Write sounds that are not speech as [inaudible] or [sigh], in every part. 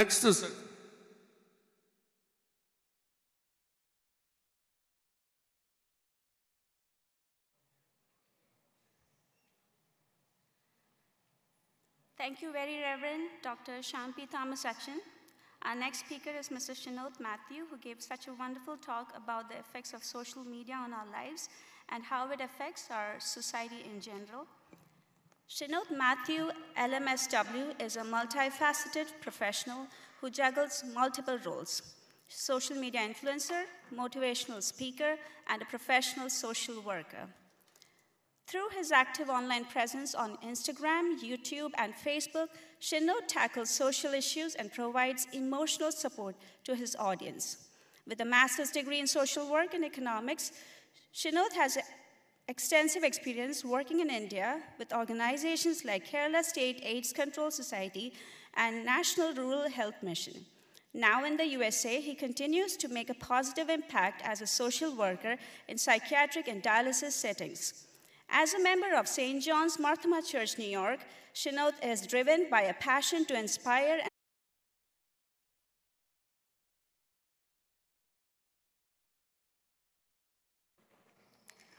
Next is Thank you, very Reverend Dr. Shampi Thomas Action. Our next speaker is Mr. Shinoth Matthew, who gave such a wonderful talk about the effects of social media on our lives and how it affects our society in general. Shinod Matthew LMSW is a multifaceted professional who juggles multiple roles social media influencer, motivational speaker, and a professional social worker. Through his active online presence on Instagram, YouTube, and Facebook, Shinno tackles social issues and provides emotional support to his audience. With a master's degree in social work and economics, Shinod has extensive experience working in India with organizations like Kerala State AIDS Control Society and National Rural Health Mission. Now in the USA, he continues to make a positive impact as a social worker in psychiatric and dialysis settings. As a member of St. John's Marthama Church, New York, Shinoth is driven by a passion to inspire and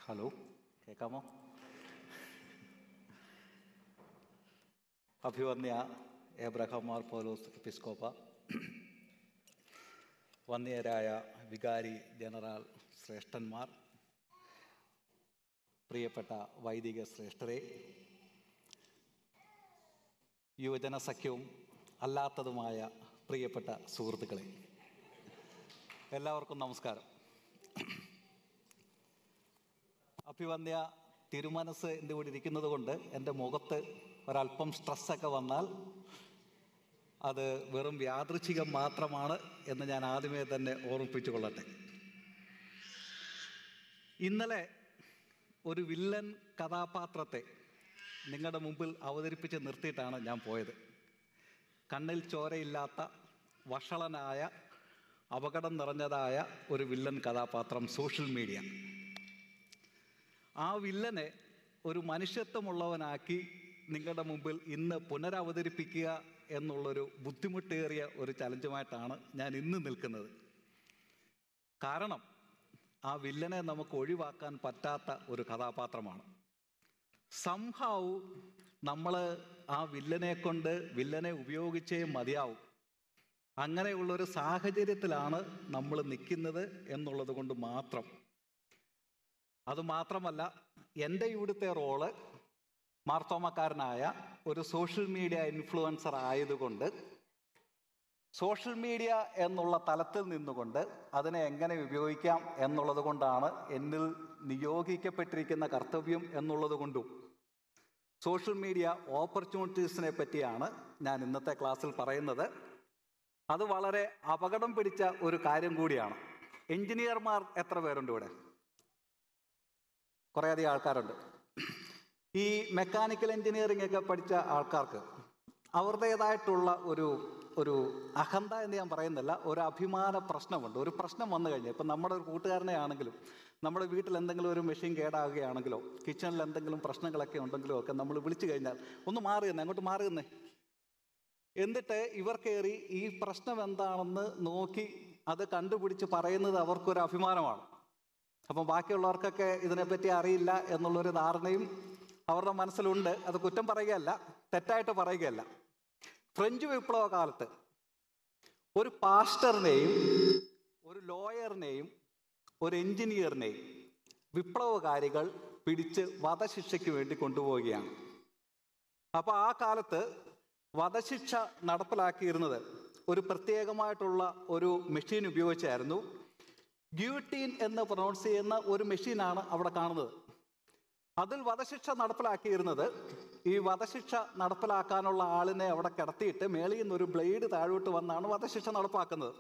Hello. കേൾക്കാമോ അഭിവന്യ എബ്രഹമാർ പോലോസ് എപ്പിസ്കോപ്പ വന്യരായ വികാരി general ശ്രേഷ്ഠന്മാർ പ്രിയപ്പെട്ട വൈദിക ശ്രേഷ്ഠരെ യുവജന സഖ്യവും അല്ലാത്തതുമായ പ്രിയപ്പെട്ട സുഹൃത്തുക്കളെ എല്ലാവർക്കും നമസ്കാരം അഭിവന്യ തിരുമനസ് എൻ്റെ കൂടി ഇരിക്കുന്നത് കൊണ്ട് എൻ്റെ മുഖത്ത് ഒരല്പം സ്ട്രെസ്സൊക്കെ വന്നാൽ അത് വെറും യാദൃച്ഛികം മാത്രമാണ് എന്ന് ഞാൻ ആദ്യമേ തന്നെ ഓർമ്മിപ്പിച്ചു കൊള്ളട്ടെ ഇന്നലെ ഒരു വില്ലൻ കഥാപാത്രത്തെ നിങ്ങളുടെ മുമ്പിൽ അവതരിപ്പിച്ച് നിർത്തിയിട്ടാണ് ഞാൻ പോയത് കണ്ണിൽ ചോരയില്ലാത്ത വഷളനായ അപകടം നിറഞ്ഞതായ ഒരു വില്ലൻ കഥാപാത്രം സോഷ്യൽ മീഡിയ ആ വില്ലനെ ഒരു മനുഷ്യത്വമുള്ളവനാക്കി നിങ്ങളുടെ മുമ്പിൽ ഇന്ന് പുനരവതരിപ്പിക്കുക എന്നുള്ളൊരു ബുദ്ധിമുട്ടേറിയ ഒരു ചലഞ്ചുമായിട്ടാണ് ഞാൻ ഇന്ന് നിൽക്കുന്നത് കാരണം ആ വില്ലനെ നമുക്ക് ഒഴിവാക്കാൻ പറ്റാത്ത ഒരു കഥാപാത്രമാണ് സംഹാവ് നമ്മൾ ആ വില്ലനെ കൊണ്ട് വില്ലനെ ഉപയോഗിച്ചേ മതിയാവും അങ്ങനെയുള്ളൊരു സാഹചര്യത്തിലാണ് നമ്മൾ നിൽക്കുന്നത് എന്നുള്ളത് കൊണ്ട് മാത്രം അതുമാത്രമല്ല എൻ്റെ ഇവിടുത്തെ റോള് മാർത്തോമക്കാരനായ ഒരു സോഷ്യൽ മീഡിയ ഇൻഫ്ലുവൻസർ ആയതുകൊണ്ട് സോഷ്യൽ മീഡിയ എന്നുള്ള തലത്തിൽ നിന്നുകൊണ്ട് അതിനെ എങ്ങനെ ഉപയോഗിക്കാം എന്നുള്ളത് കൊണ്ടാണ് എന്നിൽ നിയോഗിക്കപ്പെട്ടിരിക്കുന്ന കർത്തവ്യം എന്നുള്ളത് കൊണ്ടും സോഷ്യൽ മീഡിയ ഓപ്പർച്യൂണിറ്റീസിനെ പറ്റിയാണ് ഞാൻ ഇന്നത്തെ ക്ലാസ്സിൽ പറയുന്നത് അത് വളരെ അപകടം പിടിച്ച ഒരു കാര്യം കൂടിയാണ് എഞ്ചിനീയർമാർ എത്ര പേരുണ്ട് ഇവിടെ കുറേയധികം ആൾക്കാരുണ്ട് ഈ മെക്കാനിക്കൽ എൻജിനീയറിംഗ് ഒക്കെ പഠിച്ച ആൾക്കാർക്ക് അവരുടേതായിട്ടുള്ള ഒരു ഒരു അഹന്ത എന്ന് ഞാൻ പറയുന്നില്ല ഒരു അഭിമാന പ്രശ്നമുണ്ട് ഒരു പ്രശ്നം വന്നു കഴിഞ്ഞാൽ ഇപ്പം നമ്മുടെ ഒരു കൂട്ടുകാരനെ ആണെങ്കിലും നമ്മുടെ വീട്ടിൽ എന്തെങ്കിലും ഒരു മെഷീൻ കേടാകുകയാണെങ്കിലോ കിച്ചണിൽ എന്തെങ്കിലും പ്രശ്നങ്ങളൊക്കെ ഉണ്ടെങ്കിലോ ഒക്കെ നമ്മൾ വിളിച്ചു കഴിഞ്ഞാൽ ഒന്ന് മാറി തന്നെ അങ്ങോട്ട് മാറി തന്നെ എന്നിട്ട് ഇവർ കയറി ഈ പ്രശ്നം എന്താണെന്ന് നോക്കി അത് കണ്ടുപിടിച്ച് പറയുന്നത് അവർക്കൊരു അഭിമാനമാണ് അപ്പം ബാക്കിയുള്ളവർക്കൊക്കെ ഇതിനെപ്പറ്റി അറിയില്ല എന്നുള്ളൊരു ധാരണയും അവരുടെ മനസ്സിലുണ്ട് അത് കുറ്റം പറയുകയല്ല തെറ്റായിട്ട് പറയുകയല്ല ഫ്രഞ്ച് വിപ്ലവ കാലത്ത് ഒരു പാസ്റ്ററിനെയും ഒരു ലോയറിനെയും ഒരു എഞ്ചിനീയറിനെയും വിപ്ലവകാരികൾ പിടിച്ച് വധശിക്ഷയ്ക്ക് വേണ്ടി കൊണ്ടുപോവുകയാണ് അപ്പോൾ ആ കാലത്ത് വധശിക്ഷ നടപ്പിലാക്കിയിരുന്നത് ഒരു പ്രത്യേകമായിട്ടുള്ള ഒരു മെഷീൻ ഉപയോഗിച്ചായിരുന്നു ഗ്യൂട്ടീൻ എന്ന് പ്രൊണൗൺസ് ചെയ്യുന്ന ഒരു മെഷീനാണ് അവിടെ കാണുന്നത് അതിൽ വധശിക്ഷ നടപ്പിലാക്കിയിരുന്നത് ഈ വധശിക്ഷ നടപ്പിലാക്കാനുള്ള ആളിനെ അവിടെ കിടത്തിയിട്ട് മേളിൽ നിന്ന് ഒരു ബ്ലേഡ് താഴോട്ട് വന്നാണ് വധശിക്ഷ നടപ്പാക്കുന്നത്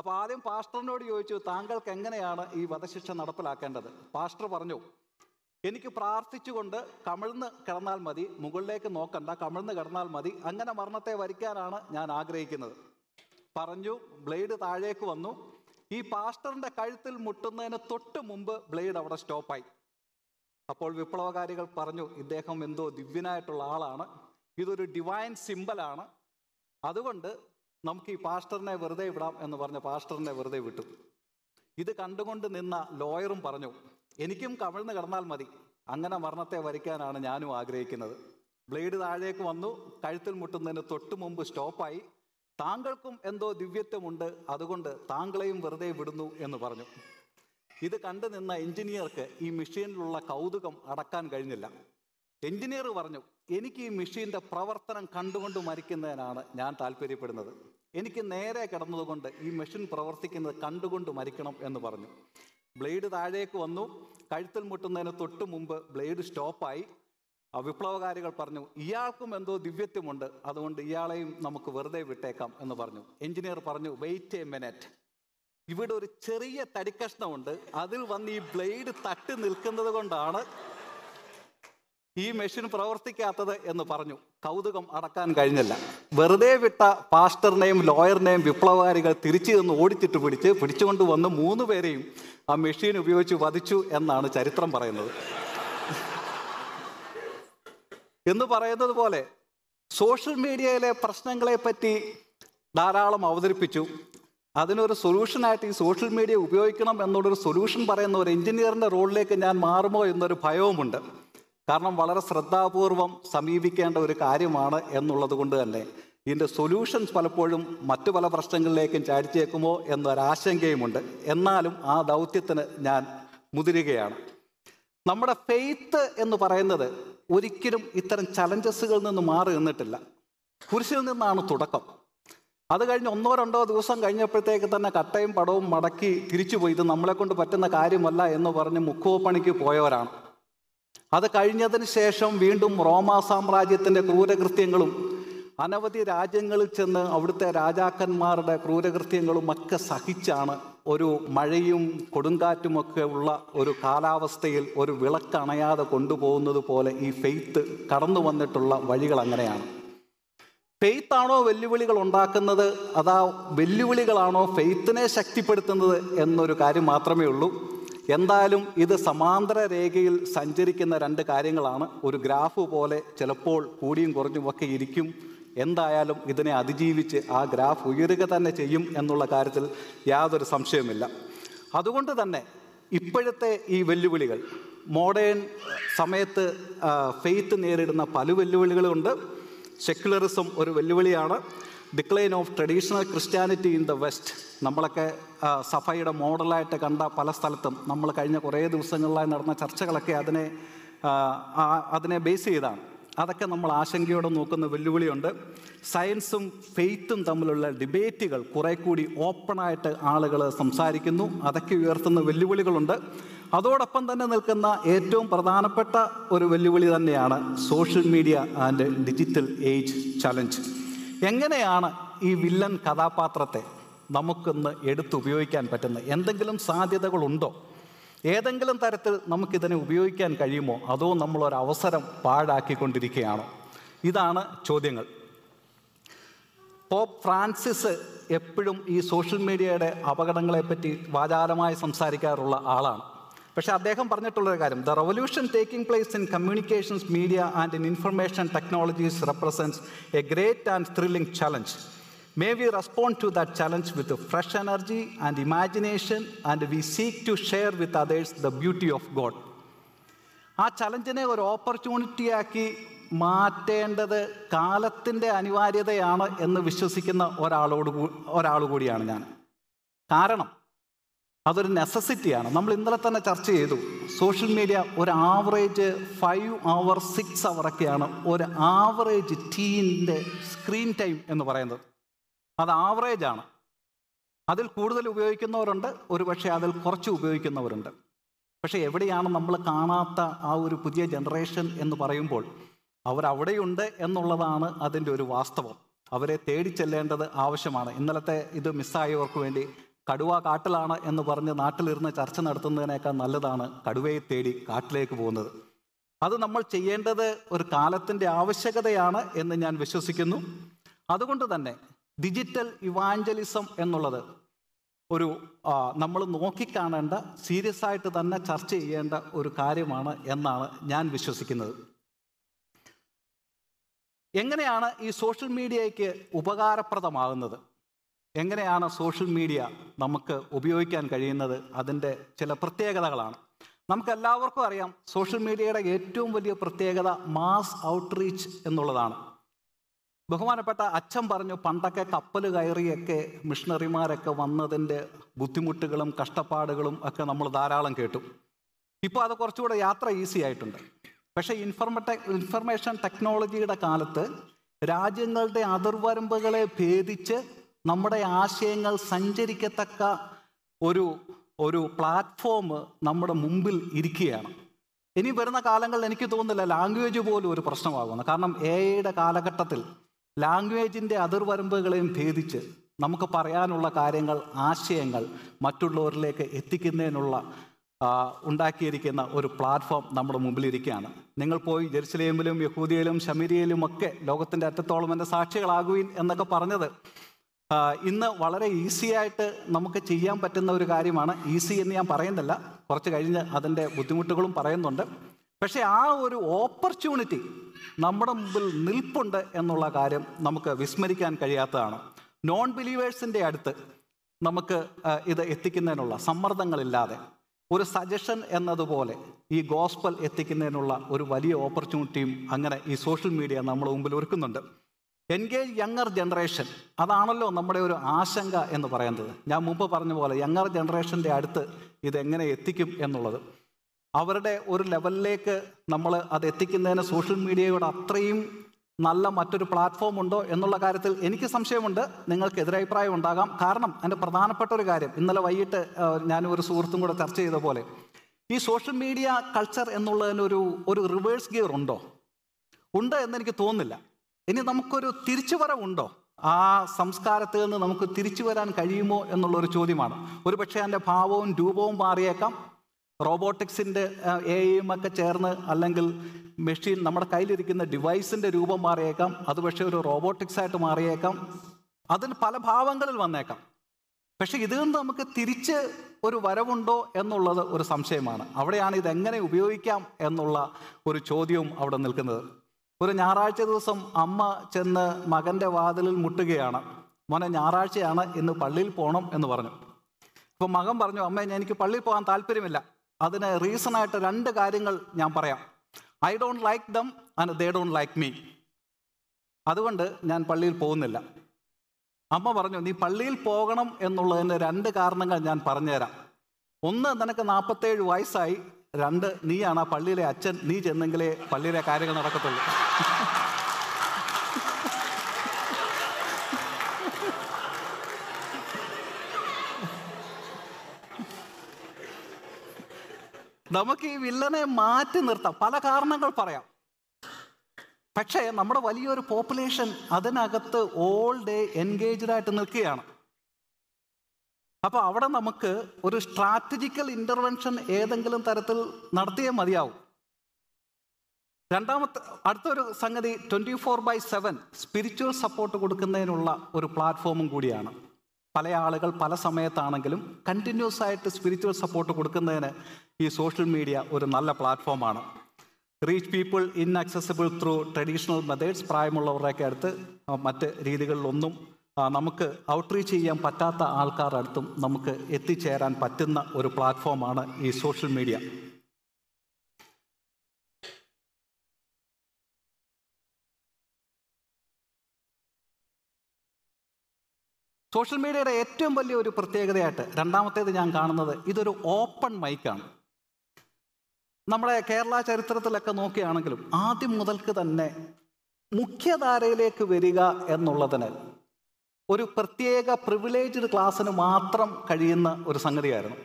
അപ്പോൾ ആദ്യം പാസ്റ്ററിനോട് ചോദിച്ചു താങ്കൾക്ക് എങ്ങനെയാണ് ഈ വധശിക്ഷ നടപ്പിലാക്കേണ്ടത് പാസ്റ്റർ പറഞ്ഞു എനിക്ക് പ്രാർത്ഥിച്ചുകൊണ്ട് കമിഴ്ന്ന് കിടന്നാൽ മതി മുകളിലേക്ക് നോക്കണ്ട കമിഴ്ന്ന് കിടന്നാൽ മതി അങ്ങനെ മരണത്തെ വരിക്കാനാണ് ഞാൻ ആഗ്രഹിക്കുന്നത് പറഞ്ഞു ബ്ലേഡ് താഴേക്ക് വന്നു ഈ പാസ്റ്ററിന്റെ കഴുത്തിൽ മുട്ടുന്നതിന് തൊട്ട് മുമ്പ് ബ്ലേഡ് അവിടെ സ്റ്റോപ്പായി അപ്പോൾ വിപ്ലവകാരികൾ പറഞ്ഞു ഇദ്ദേഹം എന്തോ ദിവ്യനായിട്ടുള്ള ആളാണ് ഇതൊരു ഡിവൈൻ സിമ്പലാണ് അതുകൊണ്ട് നമുക്ക് ഈ പാസ്റ്ററിനെ വെറുതെ വിടാം എന്ന് പറഞ്ഞ പാസ്റ്ററിനെ വെറുതെ വിട്ടു ഇത് കണ്ടുകൊണ്ട് നിന്ന ലോയറും പറഞ്ഞു എനിക്കും കവിഴ്ന്ന് കിടന്നാൽ മതി അങ്ങനെ മരണത്തെ വരിക്കാനാണ് ഞാനും ആഗ്രഹിക്കുന്നത് ബ്ലേഡ് താഴേക്ക് വന്നു കഴുത്തിൽ മുട്ടുന്നതിന് തൊട്ട് മുമ്പ് സ്റ്റോപ്പായി താങ്കൾക്കും എന്തോ ദിവ്യത്വമുണ്ട് അതുകൊണ്ട് താങ്കളെയും വെറുതെ വിടുന്നു എന്ന് പറഞ്ഞു ഇത് കണ്ടു നിന്ന എഞ്ചിനീയർക്ക് ഈ മെഷീനിലുള്ള കൗതുകം അടക്കാൻ കഴിഞ്ഞില്ല എഞ്ചിനീയർ പറഞ്ഞു എനിക്ക് ഈ മെഷീൻ്റെ പ്രവർത്തനം കണ്ടുകൊണ്ട് മരിക്കുന്നതിനാണ് ഞാൻ താല്പര്യപ്പെടുന്നത് എനിക്ക് നേരെ കിടന്നതുകൊണ്ട് ഈ മെഷീൻ പ്രവർത്തിക്കുന്നത് കണ്ടുകൊണ്ട് മരിക്കണം എന്ന് പറഞ്ഞു ബ്ലേഡ് താഴേക്ക് വന്നു കഴുത്തിൽ മുട്ടുന്നതിന് തൊട്ട് മുമ്പ് ബ്ലേഡ് സ്റ്റോപ്പായി ആ വിപ്ലവകാരികൾ പറഞ്ഞു ഇയാൾക്കും എന്തോ ദിവ്യത്വമുണ്ട് അതുകൊണ്ട് ഇയാളെയും നമുക്ക് വെറുതെ വിട്ടേക്കാം എന്ന് പറഞ്ഞു എഞ്ചിനീയർ പറഞ്ഞു വെയിറ്റ് എ മിനറ്റ് ഇവിടെ ഒരു ചെറിയ തടിക്കഷ്ണമുണ്ട് അതിൽ വന്ന് ഈ ബ്ലേഡ് തട്ടി നിൽക്കുന്നത് കൊണ്ടാണ് ഈ മെഷീൻ പ്രവർത്തിക്കാത്തത് എന്ന് പറഞ്ഞു കൗതുകം അടക്കാൻ കഴിഞ്ഞില്ല വെറുതെ വിട്ട പാസ്റ്ററിനെയും ലോയറിനെയും വിപ്ലവകാരികൾ തിരിച്ചു നിന്ന് ഓടിച്ചിട്ട് പിടിച്ച് പിടിച്ചുകൊണ്ട് വന്ന് മൂന്ന് പേരെയും ആ മെഷീൻ ഉപയോഗിച്ച് വധിച്ചു എന്നാണ് ചരിത്രം പറയുന്നത് എന്ന് പറയുന്നത് പോലെ സോഷ്യൽ മീഡിയയിലെ പ്രശ്നങ്ങളെപ്പറ്റി ധാരാളം അവതരിപ്പിച്ചു അതിനൊരു സൊല്യൂഷനായിട്ട് ഈ സോഷ്യൽ മീഡിയ ഉപയോഗിക്കണം എന്നുള്ളൊരു സൊല്യൂഷൻ പറയുന്ന ഒരു എഞ്ചിനീയറിൻ്റെ റോളിലേക്ക് ഞാൻ മാറുമോ എന്നൊരു ഭയവുമുണ്ട് കാരണം വളരെ ശ്രദ്ധാപൂർവം സമീപിക്കേണ്ട ഒരു കാര്യമാണ് എന്നുള്ളത് കൊണ്ട് തന്നെ ഇതിൻ്റെ സൊല്യൂഷൻസ് പലപ്പോഴും മറ്റു പല പ്രശ്നങ്ങളിലേക്കും ചാടിച്ചേക്കുമോ എന്നൊരാശങ്കയുമുണ്ട് എന്നാലും ആ ദൗത്യത്തിന് ഞാൻ മുതിരുകയാണ് നമ്മുടെ ഫെയ്ത്ത് എന്ന് പറയുന്നത് ഒരിക്കലും ഇത്തരം ചലഞ്ചസുകളിൽ നിന്ന് മാറി നിന്നിട്ടില്ല കുരിശിൽ നിന്നാണ് തുടക്കം അത് കഴിഞ്ഞ് ഒന്നോ രണ്ടോ ദിവസം കഴിഞ്ഞപ്പോഴത്തേക്ക് തന്നെ കട്ടയും പടവും മടക്കി തിരിച്ചുപോയി ഇത് നമ്മളെ കൊണ്ട് പറ്റുന്ന കാര്യമല്ല എന്ന് പറഞ്ഞ് മുക്കുവപ്പണിക്ക് പോയവരാണ് അത് കഴിഞ്ഞതിന് ശേഷം വീണ്ടും റോമാ സാമ്രാജ്യത്തിൻ്റെ ക്രൂരകൃത്യങ്ങളും അനവധി രാജ്യങ്ങളിൽ ചെന്ന് അവിടുത്തെ രാജാക്കന്മാരുടെ ക്രൂരകൃത്യങ്ങളും ഒക്കെ സഹിച്ചാണ് ഒരു മഴയും കൊടുങ്കാറ്റുമൊക്കെ ഉള്ള ഒരു കാലാവസ്ഥയിൽ ഒരു വിളക്കണയാതെ കൊണ്ടുപോകുന്നത് പോലെ ഈ ഫെയ്ത്ത് കടന്നു വന്നിട്ടുള്ള വഴികൾ അങ്ങനെയാണ് ഫെയ്ത്താണോ വെല്ലുവിളികൾ ഉണ്ടാക്കുന്നത് അതാ വെല്ലുവിളികളാണോ ഫെയ്ത്തിനെ ശക്തിപ്പെടുത്തുന്നത് എന്നൊരു കാര്യം മാത്രമേ ഉള്ളൂ എന്തായാലും ഇത് സമാന്തര രേഖയിൽ സഞ്ചരിക്കുന്ന രണ്ട് കാര്യങ്ങളാണ് ഒരു ഗ്രാഫ് പോലെ ചിലപ്പോൾ കൂടിയും കുറഞ്ഞുമൊക്കെ ഇരിക്കും എന്തായാലും ഇതിനെ അതിജീവിച്ച് ആ ഗ്രാഫ് ഉയരുക തന്നെ ചെയ്യും എന്നുള്ള കാര്യത്തിൽ യാതൊരു സംശയമില്ല അതുകൊണ്ട് തന്നെ ഇപ്പോഴത്തെ ഈ വെല്ലുവിളികൾ മോഡേൺ സമയത്ത് ഫെയ്ത്ത് നേരിടുന്ന പല വെല്ലുവിളികളുണ്ട് സെക്യുലറിസം ഒരു വെല്ലുവിളിയാണ് decline of traditional Christianity in the West നമ്മളൊക്കെ സഫയുടെ മോഡലായിട്ട് കണ്ട പല സ്ഥലത്തും നമ്മൾ കഴിഞ്ഞ കുറേ ദിവസങ്ങളിലായി നടന്ന ചർച്ചകളൊക്കെ അതിനെ അതിനെ ബേസ് ചെയ്താണ് അതൊക്കെ നമ്മൾ ആശങ്കയോടെ നോക്കുന്ന വെല്ലുവിളിയുണ്ട് സയൻസും ഫെയ്ത്തും തമ്മിലുള്ള ഡിബേറ്റുകൾ കുറെ കൂടി ഓപ്പണായിട്ട് ആളുകൾ സംസാരിക്കുന്നു അതൊക്കെ ഉയർത്തുന്ന വെല്ലുവിളികളുണ്ട് അതോടൊപ്പം തന്നെ നിൽക്കുന്ന ഏറ്റവും പ്രധാനപ്പെട്ട ഒരു വെല്ലുവിളി തന്നെയാണ് social media and digital age challenge എങ്ങനെയാണ് ഈ വില്ലൻ കഥാപാത്രത്തെ നമുക്കൊന്ന് എടുത്തുപയോഗിക്കാൻ പറ്റുന്നത് എന്തെങ്കിലും സാധ്യതകളുണ്ടോ ഏതെങ്കിലും തരത്തിൽ നമുക്കിതിനെ ഉപയോഗിക്കാൻ കഴിയുമോ അതോ നമ്മളൊരവസരം പാഴാക്കിക്കൊണ്ടിരിക്കുകയാണോ ഇതാണ് ചോദ്യങ്ങൾ പോപ്പ് ഫ്രാൻസിസ് എപ്പോഴും ഈ സോഷ്യൽ മീഡിയയുടെ അപകടങ്ങളെപ്പറ്റി വാചാലമായി സംസാരിക്കാറുള്ള ആളാണ് പക്ഷേ അദ്ദേഹം പറഞ്ഞിട്ടുള്ളൊരു കാര്യം the revolution taking place in communications media and in information technologies represents a great and thrilling challenge May we respond to that challenge with a fresh energy and imagination, and we seek to share with others the beauty of God. ആ ചലഞ്ചിനെ ഒരു ഓപ്പർച്യൂണിറ്റിയാക്കി മാറ്റേണ്ടത് കാലത്തിൻ്റെ അനിവാര്യതയാണ് എന്ന് വിശ്വസിക്കുന്ന ഒരാളോട് ഒരാൾ കൂടിയാണ് ഞാൻ കാരണം അതൊരു നെസസിറ്റിയാണ് നമ്മൾ ഇന്നലെ തന്നെ ചർച്ച ചെയ്തു സോഷ്യൽ മീഡിയ ഒരു ആവറേജ് ഫൈവ് അവർ സിക്സ് അവറൊക്കെയാണ് ഒരു ആവറേജ് ടീൻ്റെ സ്ക്രീൻ ടൈം എന്ന് പറയുന്നത് അത് ആവറേജാണ് അതിൽ കൂടുതൽ ഉപയോഗിക്കുന്നവരുണ്ട് ഒരുപക്ഷെ അതിൽ കുറച്ച് ഉപയോഗിക്കുന്നവരുണ്ട് പക്ഷേ എവിടെയാണ് നമ്മൾ കാണാത്ത ആ ഒരു പുതിയ ജനറേഷൻ എന്ന് പറയുമ്പോൾ അവരവിടെയുണ്ട് എന്നുള്ളതാണ് അതിൻ്റെ ഒരു വാസ്തവം അവരെ തേടി ചെല്ലേണ്ടത് ആവശ്യമാണ് ഇന്നലത്തെ ഇത് മിസ്സായവർക്ക് വേണ്ടി കടുവ കാട്ടിലാണ് എന്ന് പറഞ്ഞ് നാട്ടിലിരുന്ന് ചർച്ച നടത്തുന്നതിനേക്കാൾ നല്ലതാണ് കടുവയെ തേടി കാട്ടിലേക്ക് പോകുന്നത് അത് നമ്മൾ ചെയ്യേണ്ടത് ഒരു കാലത്തിൻ്റെ ആവശ്യകതയാണ് എന്ന് ഞാൻ വിശ്വസിക്കുന്നു അതുകൊണ്ട് തന്നെ ഡിജിറ്റൽ ഇവാഞ്ചലിസം എന്നുള്ളത് ഒരു നമ്മൾ നോക്കിക്കാണേണ്ട സീരിയസ് ആയിട്ട് തന്നെ ചർച്ച ചെയ്യേണ്ട ഒരു കാര്യമാണ് എന്നാണ് ഞാൻ വിശ്വസിക്കുന്നത് എങ്ങനെയാണ് ഈ സോഷ്യൽ മീഡിയയ്ക്ക് ഉപകാരപ്രദമാകുന്നത് എങ്ങനെയാണ് സോഷ്യൽ മീഡിയ നമുക്ക് ഉപയോഗിക്കാൻ കഴിയുന്നത് അതിൻ്റെ ചില പ്രത്യേകതകളാണ് നമുക്കെല്ലാവർക്കും അറിയാം സോഷ്യൽ മീഡിയയുടെ ഏറ്റവും വലിയ പ്രത്യേകത മാസ് ഔട്ട്റീച്ച് എന്നുള്ളതാണ് ബഹുമാനപ്പെട്ട അച്ഛൻ പറഞ്ഞു പണ്ടൊക്കെ കപ്പൽ കയറിയൊക്കെ മിഷണറിമാരൊക്കെ വന്നതിൻ്റെ ബുദ്ധിമുട്ടുകളും കഷ്ടപ്പാടുകളും ഒക്കെ നമ്മൾ ധാരാളം കേട്ടു ഇപ്പോൾ അത് കുറച്ചുകൂടെ യാത്ര ഈസി ആയിട്ടുണ്ട് പക്ഷേ ഇൻഫർമ ഇൻഫർമേഷൻ ടെക്നോളജിയുടെ കാലത്ത് രാജ്യങ്ങളുടെ അതിർവരമ്പുകളെ ഭേദിച്ച് നമ്മുടെ ആശയങ്ങൾ സഞ്ചരിക്കത്തക്ക ഒരു ഒരു പ്ലാറ്റ്ഫോം നമ്മുടെ മുമ്പിൽ ഇരിക്കുകയാണ് ഇനി വരുന്ന കാലങ്ങളിൽ എനിക്ക് തോന്നുന്നില്ല ലാംഗ്വേജ് പോലും ഒരു പ്രശ്നമാകുന്നു കാരണം എ ഐയുടെ കാലഘട്ടത്തിൽ ലാംഗ്വേജിൻ്റെ അതിർവരമ്പുകളെയും ഭേദിച്ച് നമുക്ക് പറയാനുള്ള കാര്യങ്ങൾ ആശയങ്ങൾ മറ്റുള്ളവരിലേക്ക് എത്തിക്കുന്നതിനുള്ള ഉണ്ടാക്കിയിരിക്കുന്ന ഒരു പ്ലാറ്റ്ഫോം നമ്മുടെ മുമ്പിലിരിക്കുകയാണ് നിങ്ങൾ പോയി ജെറുസലേമിലും യഹൂദിയയിലും ശമീരിയയിലും ഒക്കെ ലോകത്തിൻ്റെ അറ്റത്തോളം എൻ്റെ സാക്ഷികളാകുവിൻ എന്നൊക്കെ പറഞ്ഞത് ഇന്ന് വളരെ ഈസിയായിട്ട് നമുക്ക് ചെയ്യാൻ പറ്റുന്ന ഒരു കാര്യമാണ് ഈസി എന്ന് ഞാൻ പറയുന്നില്ല കുറച്ച് കഴിഞ്ഞ് അതിൻ്റെ ബുദ്ധിമുട്ടുകളും പറയുന്നുണ്ട് പക്ഷേ ആ ഒരു ഓപ്പർച്യൂണിറ്റി നമ്മുടെ മുമ്പിൽ നിൽപ്പുണ്ട് എന്നുള്ള കാര്യം നമുക്ക് വിസ്മരിക്കാൻ കഴിയാത്തതാണ് നോൺ ബിലീവേഴ്സിൻ്റെ അടുത്ത് നമുക്ക് ഇത് എത്തിക്കുന്നതിനുള്ള സമ്മർദ്ദങ്ങളില്ലാതെ ഒരു സജഷൻ എന്നതുപോലെ ഈ ഗോസ്പൽ എത്തിക്കുന്നതിനുള്ള ഒരു വലിയ ഓപ്പർച്യൂണിറ്റിയും അങ്ങനെ ഈ സോഷ്യൽ മീഡിയ നമ്മുടെ മുമ്പിൽ ഒരുക്കുന്നുണ്ട് എൻഗേജ് യങ്ങർ ജനറേഷൻ അതാണല്ലോ നമ്മുടെ ഒരു ആശങ്ക എന്ന് പറയുന്നത് ഞാൻ മുമ്പ് പറഞ്ഞ പോലെ യങ്ങർ ജനറേഷൻ്റെ അടുത്ത് ഇതെങ്ങനെ എത്തിക്കും എന്നുള്ളത് അവരുടെ ഒരു ലെവലിലേക്ക് നമ്മൾ അത് എത്തിക്കുന്നതിന് സോഷ്യൽ മീഡിയയോട് അത്രയും നല്ല മറ്റൊരു പ്ലാറ്റ്ഫോം ഉണ്ടോ എന്നുള്ള കാര്യത്തിൽ എനിക്ക് സംശയമുണ്ട് നിങ്ങൾക്ക് എതിരഭിപ്രായം ഉണ്ടാകാം കാരണം എൻ്റെ പ്രധാനപ്പെട്ട ഒരു കാര്യം ഇന്നലെ വൈകിട്ട് ഞാനും ഒരു സുഹൃത്തും കൂടെ ചർച്ച ചെയ്ത പോലെ ഈ സോഷ്യൽ മീഡിയ കൾച്ചർ എന്നുള്ളതിനൊരു ഒരു റിവേഴ്സ് ഗിയർ ഉണ്ടോ ഉണ്ട് എന്നെനിക്ക് തോന്നുന്നില്ല ഇനി നമുക്കൊരു തിരിച്ചുവരവുണ്ടോ ആ സംസ്കാരത്തിൽ നിന്ന് നമുക്ക് തിരിച്ചു വരാൻ കഴിയുമോ എന്നുള്ളൊരു ചോദ്യമാണ് ഒരുപക്ഷെ അതിൻ്റെ ഭാവവും രൂപവും മാറിയേക്കാം റോബോട്ടിക്സിൻ്റെ എ ഐയും ഒക്കെ ചേർന്ന് അല്ലെങ്കിൽ മെഷീൻ നമ്മുടെ കയ്യിലിരിക്കുന്ന ഡിവൈസിൻ്റെ രൂപം മാറിയേക്കാം അത് പക്ഷേ ഒരു റോബോട്ടിക്സ് ആയിട്ട് മാറിയേക്കാം അതിന് പല ഭാവങ്ങളിൽ വന്നേക്കാം പക്ഷേ ഇതിൽ നിന്ന് നമുക്ക് തിരിച്ച് ഒരു വരവുണ്ടോ എന്നുള്ളത് ഒരു സംശയമാണ് അവിടെയാണ് ഇതെങ്ങനെ ഉപയോഗിക്കാം എന്നുള്ള ഒരു ചോദ്യവും അവിടെ നിൽക്കുന്നത് ഒരു ഞായറാഴ്ച ദിവസം അമ്മ ചെന്ന് മകൻ്റെ വാതിലിൽ മുട്ടുകയാണ് മോനെ ഞായറാഴ്ചയാണ് ഇന്ന് പള്ളിയിൽ പോകണം എന്ന് പറഞ്ഞു അപ്പോൾ മകൻ പറഞ്ഞു അമ്മ എനിക്ക് പള്ളിയിൽ പോകാൻ താല്പര്യമില്ല അതിന് റീസണായിട്ട് രണ്ട് കാര്യങ്ങൾ ഞാൻ പറയാം I don't like them and they don't like me അതുകൊണ്ട് ഞാൻ പള്ളിയിൽ പോകുന്നില്ല അമ്മ പറഞ്ഞു നീ പള്ളിയിൽ പോകണം എന്നുള്ളതിൻ്റെ രണ്ട് കാരണങ്ങൾ ഞാൻ പറഞ്ഞുതരാം ഒന്ന് നിനക്ക് നാൽപ്പത്തേഴ് വയസ്സായി രണ്ട് നീയാണ് ആ പള്ളിയിലെ അച്ഛൻ നീ ചെന്നെങ്കിലേ പള്ളിയിലെ കാര്യങ്ങൾ നടക്കത്തുള്ളൂ [laughs] നമുക്ക് ഈ വില്ലനെ മാറ്റി നിർത്താം പല കാരണങ്ങൾ പറയാം പക്ഷേ നമ്മുടെ വലിയൊരു പോപ്പുലേഷൻ അതിനകത്ത് ഓൾ ഡേ എൻഗേജ്ഡ് ആയിട്ട് നിൽക്കുകയാണ് അപ്പോൾ അവിടെ നമുക്ക് ഒരു സ്ട്രാറ്റജിക്കൽ ഇൻ്റർവെൻഷൻ ഏതെങ്കിലും തരത്തിൽ നടത്തിയേ മതിയാവും രണ്ടാമത്തെ അടുത്തൊരു സംഗതി twenty four by seven spiritual support കൊടുക്കുന്നതിനുള്ള ഒരു പ്ലാറ്റ്ഫോമും കൂടിയാണ് പല ആളുകൾ പല സമയത്താണെങ്കിലും കണ്ടിന്യൂസ് ആയിട്ട് സ്പിരിച്വൽ സപ്പോർട്ട് കൊടുക്കുന്നതിന് ഈ സോഷ്യൽ മീഡിയ ഒരു നല്ല പ്ലാറ്റ്ഫോമാണ് reach people inaccessible through traditional methods പ്രായമുള്ളവരുടെയൊക്കെ അടുത്ത് മറ്റ് രീതികളിലൊന്നും നമുക്ക് ഔട്ട്റീച്ച് ചെയ്യാൻ പറ്റാത്ത ആൾക്കാരുടെ അടുത്തും നമുക്ക് എത്തിച്ചേരാൻ പറ്റുന്ന ഒരു പ്ലാറ്റ്ഫോമാണ് ഈ സോഷ്യൽ മീഡിയ സോഷ്യൽ മീഡിയയുടെ ഏറ്റവും വലിയ ഒരു പ്രത്യേകതയായിട്ട് രണ്ടാമത്തേത് ഞാൻ കാണുന്നത് ഇതൊരു ഓപ്പൺ മൈക്കാണ് നമ്മുടെ കേരള ചരിത്രത്തിലൊക്കെ നോക്കുകയാണെങ്കിലും ആദ്യം മുതൽക്ക് തന്നെ മുഖ്യധാരയിലേക്ക് വരിക എന്നുള്ളതിന് ഒരു പ്രത്യേക പ്രിവിലേജ്ഡ് ക്ലാസ്സിന് മാത്രം കഴിയുന്ന ഒരു സംഗതിയായിരുന്നു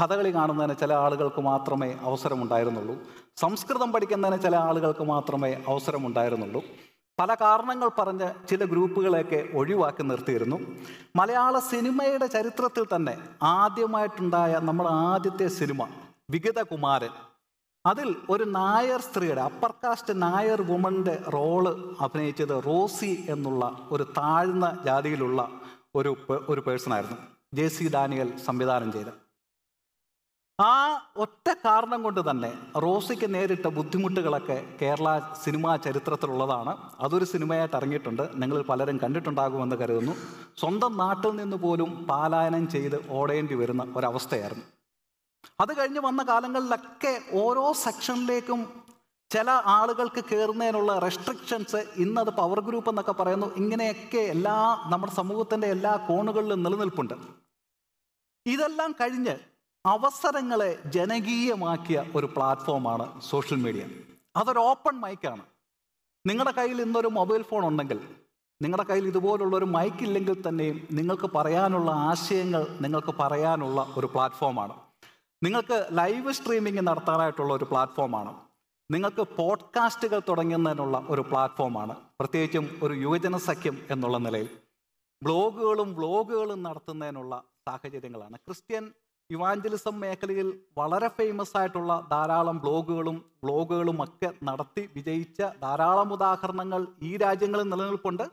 കഥകളി കാണുന്നതിന് ചില ആളുകൾക്ക് മാത്രമേ അവസരമുണ്ടായിരുന്നുള്ളൂ സംസ്കൃതം പഠിക്കുന്നതിന് ചില ആളുകൾക്ക് മാത്രമേ അവസരമുണ്ടായിരുന്നുള്ളൂ പല കാരണങ്ങൾ പറഞ്ഞ് ചില ഗ്രൂപ്പുകളെയൊക്കെ ഒഴിവാക്കി നിർത്തിയിരുന്നു മലയാള സിനിമയുടെ ചരിത്രത്തിൽ തന്നെ ആദ്യമായിട്ടുണ്ടായ നമ്മുടെ ആദ്യത്തെ സിനിമ വിഗതകുമാരൻ അതിൽ ഒരു നായർ സ്ത്രീയുടെ അപ്പർ കാസ്റ്റ് നായർ വുമന്റെ റോള് അഭിനയിച്ചത് റോസി എന്നുള്ള ഒരു താഴ്ന്ന ജാതിയിലുള്ള ഒരു ഒരു പേഴ്സണായിരുന്നു ജെ സി ഡാനിയൽ സംവിധാനം ചെയ്തത് ആ ഒറ്റ കാരണം കൊണ്ട് തന്നെ റോസിക്ക് നേരിട്ട ബുദ്ധിമുട്ടുകളൊക്കെ കേരള സിനിമാ ചരിത്രത്തിലുള്ളതാണ് അതൊരു സിനിമയായിട്ട് ഇറങ്ങിയിട്ടുണ്ട് നിങ്ങൾ പലരും കണ്ടിട്ടുണ്ടാകുമെന്ന് കരുതുന്നു സ്വന്തം നാട്ടിൽ നിന്ന് പോലും പാലായനം ചെയ്ത് ഓടേണ്ടി വരുന്ന ഒരവസ്ഥയായിരുന്നു അത് കഴിഞ്ഞ് വന്ന കാലങ്ങളിലൊക്കെ ഓരോ സെക്ഷനിലേക്കും ചില ആളുകൾക്ക് കയറുന്നതിനുള്ള റെസ്ട്രിക്ഷൻസ് ഇന്നത് പവർ ഗ്രൂപ്പ് എന്നൊക്കെ പറയുന്നു ഇങ്ങനെയൊക്കെ എല്ലാ നമ്മുടെ സമൂഹത്തിൻ്റെ എല്ലാ കോണുകളിലും നിലനിൽപ്പുണ്ട് ഇതെല്ലാം കഴിഞ്ഞ് അവസരങ്ങളെ ജനകീയമാക്കിയ ഒരു പ്ലാറ്റ്ഫോമാണ് സോഷ്യൽ മീഡിയ അതൊരു ഓപ്പൺ മൈക്കാണ് നിങ്ങളുടെ കയ്യിൽ ഇന്നൊരു മൊബൈൽ ഫോൺ ഉണ്ടെങ്കിൽ നിങ്ങളുടെ കയ്യിൽ ഇതുപോലുള്ള ഒരു മൈക്ക് ഇല്ലെങ്കിൽ തന്നെയും നിങ്ങൾക്ക് പറയാനുള്ള ആശയങ്ങൾ നിങ്ങൾക്ക് പറയാനുള്ള ഒരു പ്ലാറ്റ്ഫോമാണ് നിങ്ങൾക്ക് ലൈവ് സ്ട്രീമിംഗ് നടത്താനായിട്ടുള്ള ഒരു പ്ലാറ്റ്ഫോമാണ് നിങ്ങൾക്ക് പോഡ്കാസ്റ്റുകൾ തുടങ്ങുന്നതിനുള്ള ഒരു പ്ലാറ്റ്ഫോമാണ് പ്രത്യേകിച്ചും ഒരു യുവജന സഖ്യം എന്നുള്ള നിലയിൽ ബ്ലോഗുകളും വ്ലോഗുകളും നടത്തുന്നതിനുള്ള സാഹചര്യങ്ങളാണ് ക്രിസ്ത്യൻ ഇവാഞ്ചലിസം മേഖലയിൽ വളരെ ഫേമസ് ആയിട്ടുള്ള ധാരാളം ബ്ലോഗുകളും വ്ളോഗുകളും ഒക്കെ നടത്തി വിജയിച്ച ധാരാളം ഉദാഹരണങ്ങൾ ഈ രാജ്യങ്ങളിൽ നിലനിൽപ്പുണ്ട്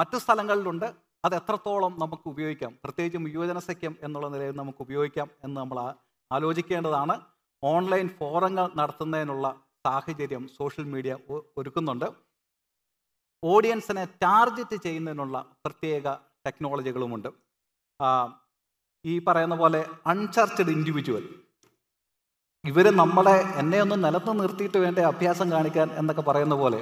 മറ്റു സ്ഥലങ്ങളിലുണ്ട് അത് എത്രത്തോളം നമുക്ക് ഉപയോഗിക്കാം പ്രത്യേകിച്ചും യുവജന സഖ്യം എന്നുള്ള നിലയിൽ നമുക്ക് ഉപയോഗിക്കാം എന്ന് നമ്മൾ ആലോചിക്കേണ്ടതാണ് ഓൺലൈൻ ഫോറങ്ങൾ നടത്തുന്നതിനുള്ള സാഹചര്യം സോഷ്യൽ മീഡിയ ഒരുക്കുന്നുണ്ട് ഓഡിയൻസിനെ ടാർഗറ്റ് ചെയ്യുന്നതിനുള്ള പ്രത്യേക ടെക്നോളജികളുമുണ്ട് ഈ പറയുന്ന പോലെ അൺചർച്ചഡ് ഇൻഡിവിജ്വൽ ഇവർ നമ്മളെ എന്നെ ഒന്ന് നിലത്ത് നിർത്തിയിട്ട് വേണ്ടേ അഭ്യാസം കാണിക്കാൻ എന്നൊക്കെ പറയുന്ന പോലെ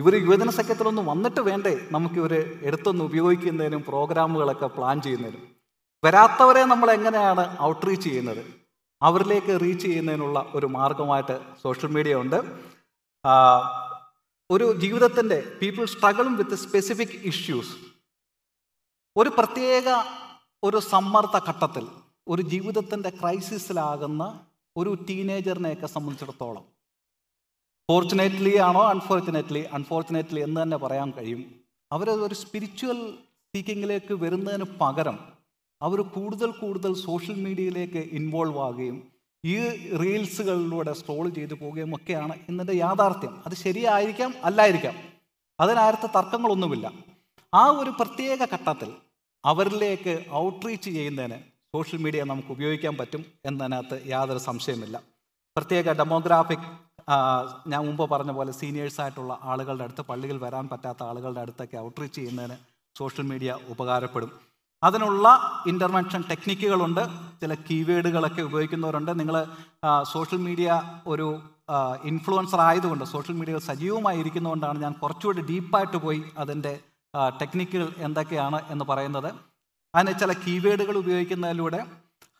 ഇവർ യുവജന സഖ്യത്തിലൊന്നും വന്നിട്ട് വേണ്ടേ നമുക്കിവർ എടുത്തൊന്ന് ഉപയോഗിക്കുന്നതിനും പ്രോഗ്രാമുകളൊക്കെ പ്ലാൻ ചെയ്യുന്നതിനും വരാത്തവരെ നമ്മൾ എങ്ങനെയാണ് ഔട്ട്റീച്ച് ചെയ്യുന്നത് അവരിലേക്ക് റീച്ച് ചെയ്യുന്നതിനുള്ള ഒരു മാർഗമായിട്ട് സോഷ്യൽ മീഡിയ ഉണ്ട് ഒരു ജീവിതത്തിൻ്റെ പീപ്പിൾ സ്ട്രഗിളും വിത്ത് സ്പെസിഫിക് ഇഷ്യൂസ് ഒരു പ്രത്യേക ഒരു സമ്മർദ്ദ ഘട്ടത്തിൽ ഒരു ജീവിതത്തിൻ്റെ ക്രൈസിസിലാകുന്ന ഒരു ടീനേജറിനെയൊക്കെ സംബന്ധിച്ചിടത്തോളം ഫോർച്ചുനേറ്റ്ലി ആണോ അൺഫോർച്ചുനേറ്റ്ലി അൺഫോർച്ചുനേറ്റ്ലി എന്ന് തന്നെ പറയാൻ കഴിയും അവർ ഒരു സ്പിരിച്വൽ സീക്കിങ്ങിലേക്ക് വരുന്നതിന് പകരം അവർ കൂടുതൽ കൂടുതൽ സോഷ്യൽ മീഡിയയിലേക്ക് ഇൻവോൾവ് ആകുകയും ഈ റീൽസുകളിലൂടെ സ്ക്രോൾ ചെയ്തു പോവുകയും ഒക്കെയാണ് ഇന്നത്തെ യാഥാർത്ഥ്യം അത് ശരിയായിരിക്കാം അല്ലായിരിക്കാം അതിനകത്ത് തർക്കങ്ങളൊന്നുമില്ല ആ ഒരു പ്രത്യേക ഘട്ടത്തിൽ അവരിലേക്ക് ഔട്ട്റീച്ച് ചെയ്യുന്നതിന് സോഷ്യൽ മീഡിയ നമുക്ക് ഉപയോഗിക്കാൻ പറ്റും എന്നതിനകത്ത് യാതൊരു സംശയമില്ല പ്രത്യേക ഡെമോഗ്രാഫിക് ഞാൻ മുമ്പ് പറഞ്ഞ പോലെ സീനിയേഴ്സായിട്ടുള്ള ആളുകളുടെ അടുത്ത് പള്ളിയിൽ വരാൻ പറ്റാത്ത ആളുകളുടെ അടുത്തൊക്കെ ഔട്ട്റീച്ച് ചെയ്യുന്നതിന് സോഷ്യൽ മീഡിയ ഉപകാരപ്പെടും അതിനുള്ള ഇൻ്റർവെൻഷൻ ടെക്നിക്കുകളുണ്ട് ചില കീവേഡുകളൊക്കെ ഉപയോഗിക്കുന്നവരുണ്ട് നിങ്ങൾ സോഷ്യൽ മീഡിയ ഒരു ഇൻഫ്ലുവൻസർ ആയതുകൊണ്ട് സോഷ്യൽ മീഡിയ സജീവമായി ഇരിക്കുന്നതുകൊണ്ടാണ് ഞാൻ കുറച്ചുകൂടി ഡീപ്പായിട്ട് പോയി അതിൻ്റെ ടെക്നിക്കുകൾ എന്തൊക്കെയാണ് എന്ന് പറയുന്നത് അതിന് ചില കീവേഡുകൾ ഉപയോഗിക്കുന്നതിലൂടെ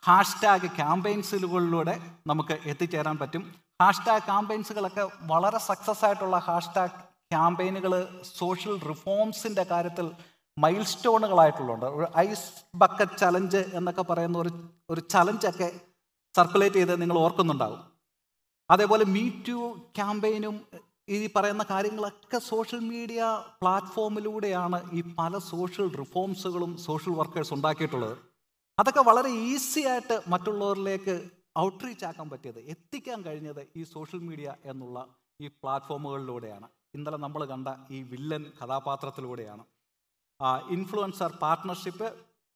ഹാഷ്ടാഗ് ക്യാമ്പയിൻസുകളിലൂടെ നമുക്ക് എത്തിച്ചേരാൻ പറ്റും ഹാഷ്ടാഗ് ക്യാമ്പയിൻസുകളൊക്കെ വളരെ സക്സസ് ആയിട്ടുള്ള ഹാഷ്ടാഗ് ക്യാമ്പയിനുകൾ സോഷ്യൽ റിഫോംസിൻ്റെ കാര്യത്തിൽ മൈൽ സ്റ്റോണുകളായിട്ടുള്ളുണ്ട് ഒരു ഐസ് ബക്കറ്റ് ചലഞ്ച് എന്നൊക്കെ പറയുന്ന ഒരു ഒരു ചലഞ്ചൊക്കെ സർക്കുലേറ്റ് ചെയ്ത് നിങ്ങൾ ഓർക്കുന്നുണ്ടാകും അതേപോലെ മീ ടു ക്യാമ്പയിനും ഈ പറയുന്ന കാര്യങ്ങളൊക്കെ സോഷ്യൽ മീഡിയ പ്ലാറ്റ്ഫോമിലൂടെയാണ് ഈ പല സോഷ്യൽ റിഫോംസുകളും സോഷ്യൽ വർക്കേഴ്സ് ഉണ്ടാക്കിയിട്ടുള്ളത് അതൊക്കെ വളരെ ഈസി ആയിട്ട് മറ്റുള്ളവരിലേക്ക് ഔട്ട്റീച്ച് ആക്കാൻ പറ്റിയത് എത്തിക്കാൻ കഴിഞ്ഞത് ഈ സോഷ്യൽ മീഡിയ എന്നുള്ള ഈ പ്ലാറ്റ്ഫോമുകളിലൂടെയാണ് ഇന്നലെ നമ്മൾ കണ്ട ഈ വില്ലൻ കഥാപാത്രത്തിലൂടെയാണ് ഇൻഫ്ലുവൻസർ പാർട്ട്ണർഷിപ്പ്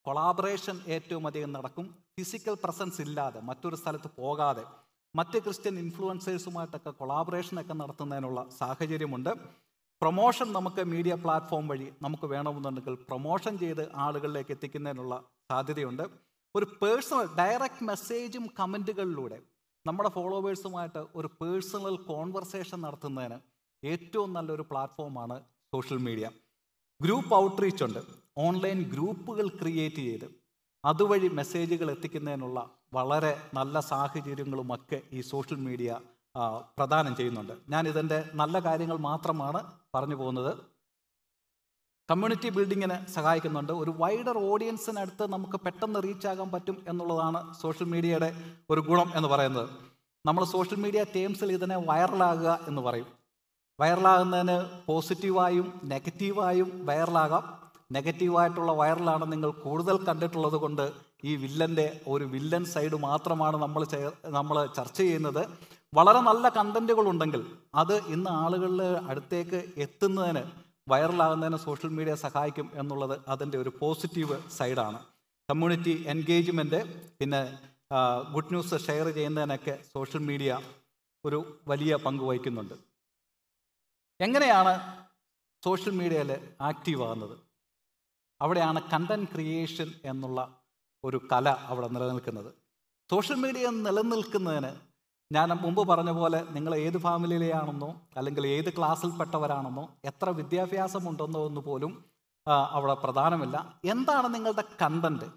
കൊളാബറേഷൻ ഏറ്റവും അധികം നടക്കും ഫിസിക്കൽ പ്രസൻസ് ഇല്ലാതെ മറ്റൊരു സ്ഥലത്ത് പോകാതെ മറ്റ് ക്രിസ്ത്യൻ ഇൻഫ്ലുവൻസേഴ്സുമായിട്ടൊക്കെ കൊളാബറേഷനൊക്കെ നടത്തുന്നതിനുള്ള സാഹചര്യമുണ്ട് പ്രൊമോഷൻ നമുക്ക് മീഡിയ പ്ലാറ്റ്ഫോം വഴി നമുക്ക് വേണമെന്നുണ്ടെങ്കിൽ പ്രൊമോഷൻ ചെയ്ത് ആളുകളിലേക്ക് എത്തിക്കുന്നതിനുള്ള സാധ്യതയുണ്ട് ഒരു പേഴ്സണൽ ഡയറക്റ്റ് മെസ്സേജും കമൻറ്റുകളിലൂടെ നമ്മുടെ ഫോളോവേഴ്സുമായിട്ട് ഒരു പേഴ്സണൽ കോൺവെർസേഷൻ നടത്തുന്നതിന് ഏറ്റവും നല്ലൊരു പ്ലാറ്റ്ഫോമാണ് സോഷ്യൽ മീഡിയ ഗ്രൂപ്പ് ഔട്ട്റീച്ച് ഉണ്ട് ഓൺലൈൻ ഗ്രൂപ്പുകൾ ക്രിയേറ്റ് ചെയ്ത് അതുവഴി മെസ്സേജുകൾ എത്തിക്കുന്നതിനുള്ള വളരെ നല്ല സാഹചര്യങ്ങളുമൊക്കെ ഈ സോഷ്യൽ മീഡിയ പ്രദാനം ചെയ്യുന്നുണ്ട് ഞാൻ ഇതിൻ്റെ നല്ല കാര്യങ്ങൾ മാത്രമാണ് പറഞ്ഞു പോകുന്നത് കമ്മ്യൂണിറ്റി ബിൽഡിങ്ങിന് സഹായിക്കുന്നുണ്ട് ഒരു വൈഡർ ഓഡിയൻസിനടുത്ത് നമുക്ക് പെട്ടെന്ന് റീച്ചാകാൻ പറ്റും എന്നുള്ളതാണ് സോഷ്യൽ മീഡിയയുടെ ഒരു ഗുണം എന്ന് പറയുന്നത് നമ്മൾ സോഷ്യൽ മീഡിയ ടേംസിൽ ഇതിനെ വൈറലാകുക എന്ന് പറയും വൈറലാകുന്നതിന് പോസിറ്റീവായും നെഗറ്റീവായും വൈറലാകാം നെഗറ്റീവായിട്ടുള്ള വൈറലാണ് നിങ്ങൾ കൂടുതൽ കണ്ടിട്ടുള്ളത് കൊണ്ട് ഈ വില്ലൻ്റെ ഒരു വില്ലൻ സൈഡ് മാത്രമാണ് നമ്മൾ നമ്മൾ ചർച്ച ചെയ്യുന്നത് വളരെ നല്ല കണ്ടന്റുകൾ ഉണ്ടെങ്കിൽ അത് ഇന്ന് ആളുകളിൽ അടുത്തേക്ക് എത്തുന്നതിന് വൈറലാകുന്നതിന് സോഷ്യൽ മീഡിയ സഹായിക്കും എന്നുള്ളത് അതിൻ്റെ ഒരു പോസിറ്റീവ് സൈഡാണ് കമ്മ്യൂണിറ്റി എൻഗേജ്മെൻറ്റ് പിന്നെ ഗുഡ് ന്യൂസ് ഷെയർ ചെയ്യുന്നതിനൊക്കെ സോഷ്യൽ മീഡിയ ഒരു വലിയ പങ്ക് വഹിക്കുന്നുണ്ട് എങ്ങനെയാണ് സോഷ്യൽ മീഡിയയിൽ ആക്റ്റീവ് ആകുന്നത് അവിടെയാണ് കണ്ടന്റ് ക്രിയേഷൻ എന്നുള്ള ഒരു കല അവിടെ നിലനിൽക്കുന്നത് സോഷ്യൽ മീഡിയ നിലനിൽക്കുന്നതിന് ഞാൻ മുമ്പ് പറഞ്ഞ പോലെ നിങ്ങൾ ഏത് ഫാമിലിയിലെയാണെന്നോ അല്ലെങ്കിൽ ഏത് ക്ലാസ്സിൽപ്പെട്ടവരാണെന്നോ എത്ര വിദ്യാഭ്യാസമുണ്ടെന്നോ എന്ന് പോലും അവിടെ പ്രധാനമില്ല എന്താണ് നിങ്ങളുടെ കണ്ടന്റ്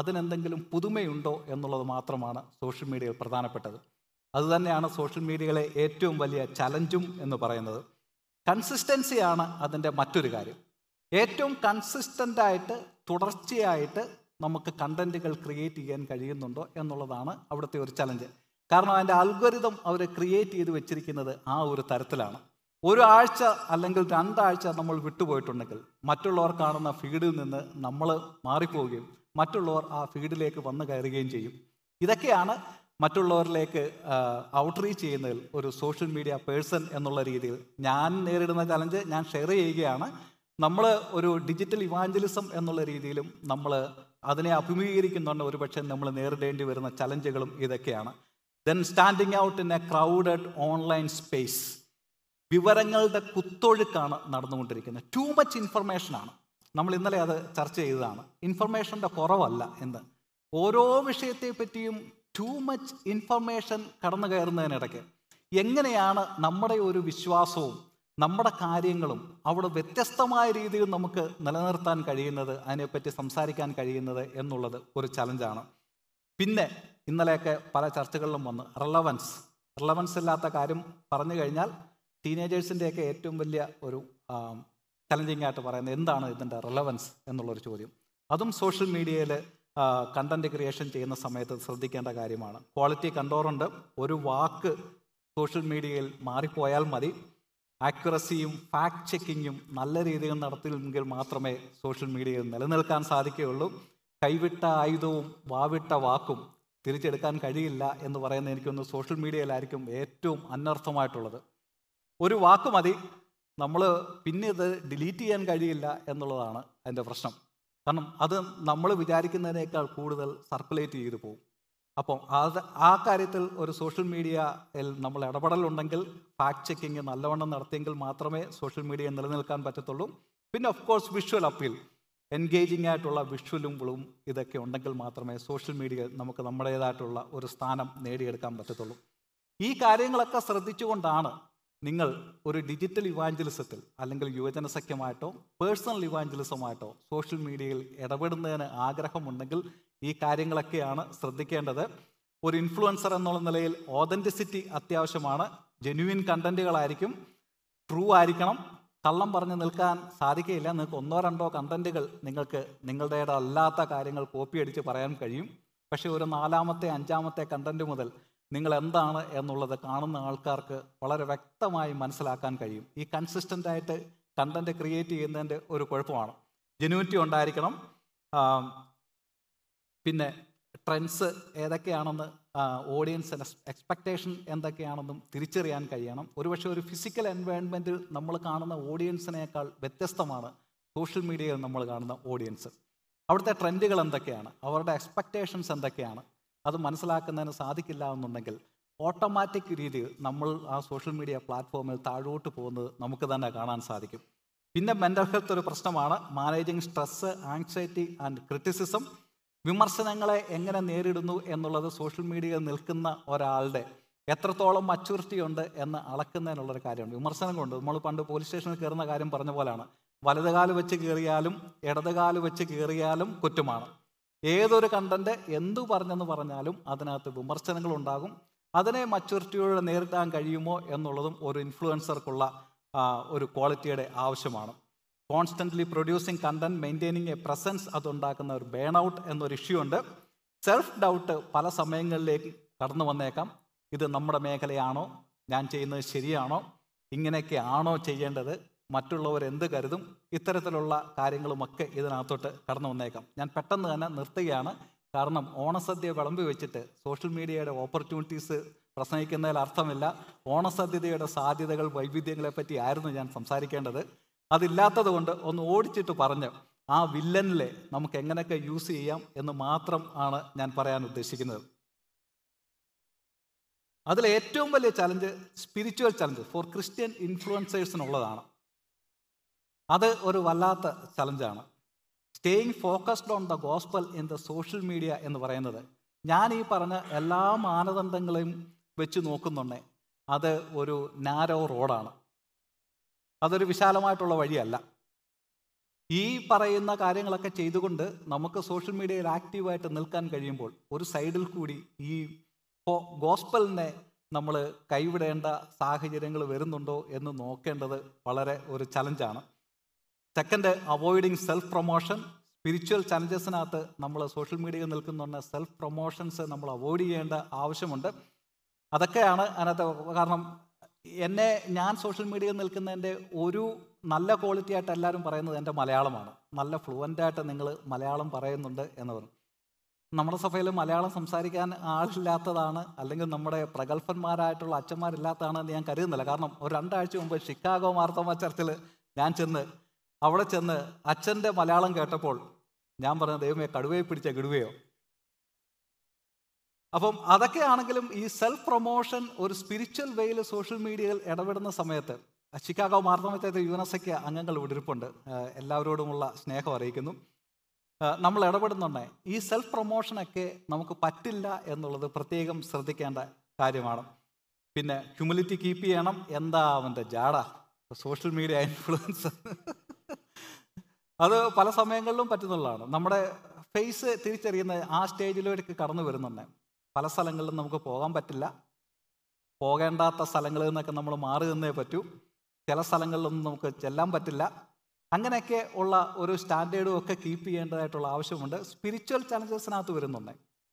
അതിനെന്തെങ്കിലും പുതുമയുണ്ടോ എന്നുള്ളത് മാത്രമാണ് സോഷ്യൽ മീഡിയയിൽ പ്രധാനപ്പെട്ടത് അതുതന്നെയാണ് സോഷ്യൽ മീഡിയയിലെ ഏറ്റവും വലിയ ചലഞ്ചും എന്ന് പറയുന്നത് കൺസിസ്റ്റൻസിയാണ് അതിൻ്റെ മറ്റൊരു കാര്യം ഏറ്റവും കൺസിസ്റ്റൻ്റായിട്ട് തുടർച്ചയായിട്ട് നമുക്ക് കണ്ടന്റുകൾ ക്രിയേറ്റ് ചെയ്യാൻ കഴിയുന്നുണ്ടോ എന്നുള്ളതാണ് അവിടുത്തെ ഒരു ചലഞ്ച് കാരണം അതിൻ്റെ അൽഗോരിതം അവർ ക്രിയേറ്റ് ചെയ്ത് വെച്ചിരിക്കുന്നത് ആ ഒരു തരത്തിലാണ് ഒരാഴ്ച അല്ലെങ്കിൽ രണ്ടാഴ്ച നമ്മൾ വിട്ടുപോയിട്ടുണ്ടെങ്കിൽ മറ്റുള്ളവർ കാണുന്ന ഫീഡിൽ നിന്ന് നമ്മൾ മാറിപ്പോവുകയും മറ്റുള്ളവർ ആ ഫീഡിലേക്ക് വന്നു കയറുകയും ചെയ്യും ഇതൊക്കെയാണ് മറ്റുള്ളവരിലേക്ക് ഔട്ട്റീച്ച് ചെയ്യുന്നതിൽ ഒരു സോഷ്യൽ മീഡിയ പേഴ്സൺ എന്നുള്ള രീതിയിൽ ഞാൻ നേരിടുന്ന ചലഞ്ച് ഞാൻ ഷെയർ ചെയ്യുകയാണ് നമ്മൾ ഒരു ഡിജിറ്റൽ ഇവാഞ്ചലിസം എന്നുള്ള രീതിയിലും നമ്മൾ അതിനെ അഭിമുഖീകരിക്കുന്നുണ്ട് ഒരുപക്ഷെ നമ്മൾ നേരിടേണ്ടി വരുന്ന ചലഞ്ചുകളും ഇതൊക്കെയാണ് then standing out in a crowded online space വിവരങ്ങളുടെ കുത്തൊഴുക്കാണ് നടന്നുകൊണ്ടിരിക്കുന്നത് ടു മച്ച് ഇൻഫർമേഷനാണ് നമ്മൾ ഇന്നലെ അത് ചർച്ച ചെയ്തതാണ് ഇൻഫർമേഷൻ്റെ കുറവല്ല എന്ന് ഓരോ വിഷയത്തെ പറ്റിയും ടു മച്ച് ഇൻഫർമേഷൻ കടന്നു കയറുന്നതിനിടയ്ക്ക് എങ്ങനെയാണ് നമ്മുടെ ഒരു വിശ്വാസവും നമ്മുടെ കാര്യങ്ങളും അവിടെ വ്യത്യസ്തമായ രീതിയിൽ നമുക്ക് നിലനിർത്താൻ കഴിയുന്നത് അതിനെപ്പറ്റി സംസാരിക്കാൻ കഴിയുന്നത് എന്നുള്ളത് ഒരു ചലഞ്ചാണ് പിന്നെ ഇന്നലെയൊക്കെ പല ചർച്ചകളിലും വന്ന് റിലവൻസ് റിലവൻസ് ഇല്ലാത്ത കാര്യം പറഞ്ഞു കഴിഞ്ഞാൽ ടീനേജേഴ്സിൻ്റെയൊക്കെ ഏറ്റവും വലിയ ഒരു ചലഞ്ചിങ് ആയിട്ട് പറയുന്നത് എന്താണ് ഇതിൻ്റെ റിലവൻസ് എന്നുള്ളൊരു ചോദ്യം അതും സോഷ്യൽ മീഡിയയിൽ കണ്ടന്റ് ക്രിയേഷൻ ചെയ്യുന്ന സമയത്ത് ശ്രദ്ധിക്കേണ്ട കാര്യമാണ് ക്വാളിറ്റി കണ്ടോറുണ്ട് ഒരു വാക്ക് സോഷ്യൽ മീഡിയയിൽ മാറിപ്പോയാൽ മതി ആക്യുറസിയും ഫാക്ട് ചെക്കിങ്ങും നല്ല രീതിയിൽ നടത്തില്ലെങ്കിൽ മാത്രമേ സോഷ്യൽ മീഡിയയിൽ നിലനിൽക്കാൻ സാധിക്കുകയുള്ളൂ കൈവിട്ട ആയുധവും വാവിട്ട വാക്കും തിരിച്ചെടുക്കാൻ കഴിയില്ല എന്ന് പറയുന്ന എനിക്കൊന്ന് സോഷ്യൽ മീഡിയയിലായിരിക്കും ഏറ്റവും അനർത്ഥമായിട്ടുള്ളത് ഒരു വാക്ക് മതി നമ്മൾ പിന്നെ ഇത് ഡിലീറ്റ് ചെയ്യാൻ കഴിയില്ല എന്നുള്ളതാണ് അതിൻ്റെ പ്രശ്നം കാരണം അത് നമ്മൾ വിചാരിക്കുന്നതിനേക്കാൾ കൂടുതൽ സർക്കുലേറ്റ് ചെയ്തു പോകും അപ്പോൾ അത് ആ കാര്യത്തിൽ ഒരു സോഷ്യൽ മീഡിയയിൽ നമ്മൾ ഇടപെടലുണ്ടെങ്കിൽ ഫാക്ട് ചെക്കിങ് നല്ലവണ്ണം നടത്തിയെങ്കിൽ മാത്രമേ സോഷ്യൽ മീഡിയ നിലനിൽക്കാൻ പറ്റത്തുള്ളൂ പിന്നെ of course visual appeal engaging ആയിട്ടുള്ള വിഷ്വലും ബ്ലൂം ഇതൊക്കെ ഉണ്ടെങ്കിൽ മാത്രമേ സോഷ്യൽ മീഡിയയിൽ നമുക്ക് നമ്മുടേതായിട്ടുള്ള ഒരു സ്ഥാനം നേടിയെടുക്കാൻ പറ്റത്തുള്ളൂ ഈ കാര്യങ്ങളൊക്കെ ശ്രദ്ധിച്ചുകൊണ്ടാണ് നിങ്ങൾ ഒരു ഡിജിറ്റൽ ഇവാഞ്ചലിസത്തിൽ അല്ലെങ്കിൽ യുവജന സഖ്യമായിട്ടോ പേഴ്സണൽ ഇവാഞ്ചലിസമായിട്ടോ സോഷ്യൽ മീഡിയയിൽ ഇടപെടുന്നതിന് ആഗ്രഹമുണ്ടെങ്കിൽ ഈ കാര്യങ്ങളൊക്കെയാണ് ശ്രദ്ധിക്കേണ്ടത് ഒരു ഇൻഫ്ലുവൻസർ എന്നുള്ള നിലയിൽ ഓതൻറ്റിസിറ്റി അത്യാവശ്യമാണ് ജെന്യുവിൻ കണ്ടന്റുകളായിരിക്കും ട്രൂ ആയിരിക്കണം കള്ളം പറഞ്ഞു നിൽക്കാൻ സാധിക്കില്ല നിങ്ങൾക്ക് ഒന്നോ രണ്ടോ കണ്ടന്റുകൾ നിങ്ങൾക്ക് നിങ്ങളുടേതല്ലാത്ത കാര്യങ്ങൾ കോപ്പി അടിച്ച് പറയാൻ കഴിയും പക്ഷേ ഒരു നാലാമത്തെ അഞ്ചാമത്തെ കണ്ടന്റ് മുതൽ നിങ്ങൾ എന്താണ് എന്നുള്ളത് കാണുന്ന ആൾക്കാർക്ക് വളരെ വ്യക്തമായി മനസ്സിലാക്കാൻ കഴിയും ഈ കൺസിസ്റ്റൻ്റ് ആയിട്ട് കണ്ടന്റ് ക്രിയേറ്റ് ചെയ്യുന്നതിൻ്റെ ഒരു കുഴപ്പമാണ് ജെനുവിറ്റി ഉണ്ടായിരിക്കണം പിന്നെ ട്രെൻഡ്സ് ഏതൊക്കെയാണെന്ന് ഓഡിയൻസിൻ്റെ എക്സ്പെക്റ്റേഷൻ എന്തൊക്കെയാണെന്നും തിരിച്ചറിയാൻ കഴിയണം ഒരുപക്ഷെ ഒരു ഫിസിക്കൽ എൻവയൺമെൻറ്റിൽ നമ്മൾ കാണുന്ന ഓഡിയൻസിനേക്കാൾ വ്യത്യസ്തമാണ് സോഷ്യൽ മീഡിയയിൽ നമ്മൾ കാണുന്ന ഓഡിയൻസ് അവിടുത്തെ ട്രെൻഡുകൾ എന്തൊക്കെയാണ് അവരുടെ എക്സ്പെക്റ്റേഷൻസ് എന്തൊക്കെയാണ് അത് മനസ്സിലാക്കുന്നതിന് സാധിക്കില്ല എന്നുണ്ടെങ്കിൽ ഓട്ടോമാറ്റിക് രീതിയിൽ നമ്മൾ ആ സോഷ്യൽ മീഡിയ പ്ലാറ്റ്ഫോമിൽ താഴോട്ട് പോകുന്നത് നമുക്ക് തന്നെ കാണാൻ സാധിക്കും പിന്നെ മെൻ്റൽ ഹെൽത്ത് ഒരു പ്രശ്നമാണ് managing stress anxiety and criticism വിമർശനങ്ങളെ എങ്ങനെ നേരിടുന്നു എന്നുള്ളത് സോഷ്യൽ മീഡിയയിൽ നിൽക്കുന്ന ഒരാളുടെ എത്രത്തോളം മച്യൂരിറ്റി ഉണ്ട് എന്ന് അളക്കുന്നതിനുള്ളൊരു കാര്യമാണ് വിമർശനം കൊണ്ട് നമ്മൾ പണ്ട് പോലീസ് സ്റ്റേഷനിൽ കയറുന്ന കാര്യം പറഞ്ഞ പോലെയാണ് വലതുകാല് വെച്ച് കയറിയാലും ഇടതുകാല് വെച്ച് കയറിയാലും കുറ്റമാണ് ഏതൊരു കണ്ടന്റ് എന്തു പറഞ്ഞെന്ന് പറഞ്ഞാലും അതിനകത്ത് വിമർശനങ്ങൾ ഉണ്ടാകും അതിനെ മച്യൂരിറ്റിയോടെ നേരിടാൻ കഴിയുമോ എന്നുള്ളതും ഒരു ഇൻഫ്ലുവൻസർക്കുള്ള ഒരു ക്വാളിറ്റിയുടെ ആവശ്യമാണ് constantly producing content maintaining a presence അതുണ്ടാക്കുന്ന ഒരു ബേൺ ഔട്ട് എന്നൊരു ഇഷ്യൂ ഉണ്ട് സെൽഫ് ഡൗട്ട് പല സമയങ്ങളിലേക്ക് കടന്നു വന്നേക്കാം ഇത് നമ്മുടെ മേഖലയാണോ ഞാൻ ചെയ്യുന്നത് ശരിയാണോ ഇങ്ങനെയൊക്കെ ആണോ ചെയ്യേണ്ടത് മറ്റുള്ളവർ എന്ത് കരുതും ഇത്തരത്തിലുള്ള കാര്യങ്ങളുമൊക്കെ ഇതിനകത്തോട്ട് കടന്നു വന്നേക്കാം ഞാൻ പെട്ടെന്ന് തന്നെ നിർത്തുകയാണ് കാരണം ഓണസദ്യ വിളമ്പി വെച്ചിട്ട് സോഷ്യൽ മീഡിയയുടെ ഓപ്പർച്യൂണിറ്റീസ് പ്രസംഗിക്കുന്നതിൽ അർത്ഥമില്ല ഓണസദ്യതയുടെ സാധ്യതകൾ വൈവിധ്യങ്ങളെ പറ്റി ആയിരുന്നു ഞാൻ സംസാരിക്കേണ്ടത് അതില്ലാത്തത് കൊണ്ട് ഒന്ന് ഓടിച്ചിട്ട് പറഞ്ഞ് ആ വില്ലനിലെ നമുക്ക് എങ്ങനെയൊക്കെ യൂസ് ചെയ്യാം എന്ന് മാത്രം ആണ് ഞാൻ പറയാൻ ഉദ്ദേശിക്കുന്നത് അതിലെ ഏറ്റവും വലിയ challenge spiritual challenge for Christian ഇൻഫ്ലുവൻസേഴ്സിനുള്ളതാണ് അത് ഒരു വല്ലാത്ത ചലഞ്ചാണ് staying focused on the gospel in the social media എന്ന് പറയുന്നത് ഞാൻ ഈ പറഞ്ഞ എല്ലാ മാനദണ്ഡങ്ങളെയും വെച്ച് നോക്കുന്നുണ്ടേ അത് ഒരു നാരോ റോഡാണ് അതൊരു വിശാലമായിട്ടുള്ള വഴിയല്ല ഈ പറയുന്ന കാര്യങ്ങളൊക്കെ ചെയ്തുകൊണ്ട് നമുക്ക് സോഷ്യൽ മീഡിയയിൽ ആക്റ്റീവായിട്ട് നിൽക്കാൻ കഴിയുമ്പോൾ ഒരു സൈഡിൽ കൂടി ഈ ഗോസ്പലിനെ നമ്മൾ കൈവിടേണ്ട സാഹചര്യങ്ങൾ വരുന്നുണ്ടോ എന്ന് നോക്കേണ്ടത് വളരെ ഒരു ചലഞ്ചാണ് second avoiding self promotion spiritual ചലഞ്ചസിനകത്ത് നമ്മൾ സോഷ്യൽ മീഡിയയിൽ നിൽക്കുന്നുണ്ട് സെൽഫ് പ്രൊമോഷൻസ് നമ്മൾ അവോയ്ഡ് ചെയ്യേണ്ട ആവശ്യമുണ്ട് അതൊക്കെയാണ് അതിനകത്ത് കാരണം എന്നെ ഞാൻ സോഷ്യൽ മീഡിയയിൽ നിൽക്കുന്നതിൻ്റെ ഒരു നല്ല ക്വാളിറ്റി ആയിട്ട് എല്ലാവരും പറയുന്നത് എൻ്റെ മലയാളമാണ് നല്ല ഫ്ലുവൻ്റ് ആയിട്ട് നിങ്ങൾ മലയാളം പറയുന്നുണ്ട് എന്ന് പറഞ്ഞു നമ്മുടെ സഭയിൽ മലയാളം സംസാരിക്കാൻ ആളില്ലാത്തതാണ് അല്ലെങ്കിൽ നമ്മുടെ പ്രഗത്ഭന്മാരായിട്ടുള്ള അച്ഛന്മാരില്ലാത്തതാണെന്ന് ഞാൻ കരുതുന്നില്ല കാരണം ഒരു രണ്ടാഴ്ച മുമ്പ് ഷിക്കാഗോ മാർത്തോമ ചർച്ചിൽ ഞാൻ ചെന്ന് അവിടെ ചെന്ന് അച്ഛൻ്റെ മലയാളം കേട്ടപ്പോൾ ഞാൻ പറഞ്ഞ ദൈവമേ കടുവയെ പിടിച്ച കിടുവയോ അപ്പം അതൊക്കെ ആണെങ്കിലും ഈ സെൽഫ് പ്രൊമോഷൻ ഒരു സ്പിരിച്വൽ വേയിൽ സോഷ്യൽ മീഡിയയിൽ ഇടപെടുന്ന സമയത്ത് ചിക്കാഗോ മാർത്തമറ്റത്തെ യുനസയ്ക്ക് അംഗങ്ങൾ വിടിരിപ്പുണ്ട് എല്ലാവരോടുമുള്ള സ്നേഹം അറിയിക്കുന്നു നമ്മൾ ഇടപെടുന്നുണ്ട് ഈ സെൽഫ് പ്രൊമോഷനൊക്കെ നമുക്ക് പറ്റില്ല എന്നുള്ളത് പ്രത്യേകം ശ്രദ്ധിക്കേണ്ട കാര്യമാണ് പിന്നെ ഹ്യൂമിലിറ്റി കീപ്പ് ചെയ്യണം എന്താ അവൻ്റെ ജാട സോഷ്യൽ മീഡിയ ഇൻഫ്ലുവൻസ് അത് പല സമയങ്ങളിലും പറ്റുന്നുള്ളതാണ് നമ്മുടെ ഫേസ് തിരിച്ചറിയുന്ന ആ സ്റ്റേജിലേക്ക് കടന്നു വരുന്നുണ്ട് പല സ്ഥലങ്ങളിലും നമുക്ക് പോകാൻ പറ്റില്ല പോകേണ്ടാത്ത സ്ഥലങ്ങളിൽ നിന്നൊക്കെ നമ്മൾ മാറി നിന്നേ പറ്റൂ ചില സ്ഥലങ്ങളിലൊന്നും നമുക്ക് ചെല്ലാൻ പറ്റില്ല അങ്ങനെയൊക്കെ ഉള്ള ഒരു സ്റ്റാൻഡേർഡും ഒക്കെ കീപ്പ് ചെയ്യേണ്ടതായിട്ടുള്ള ആവശ്യമുണ്ട് സ്പിരിച്വൽ ചലഞ്ചസിനകത്ത് വരുന്നുണ്ട്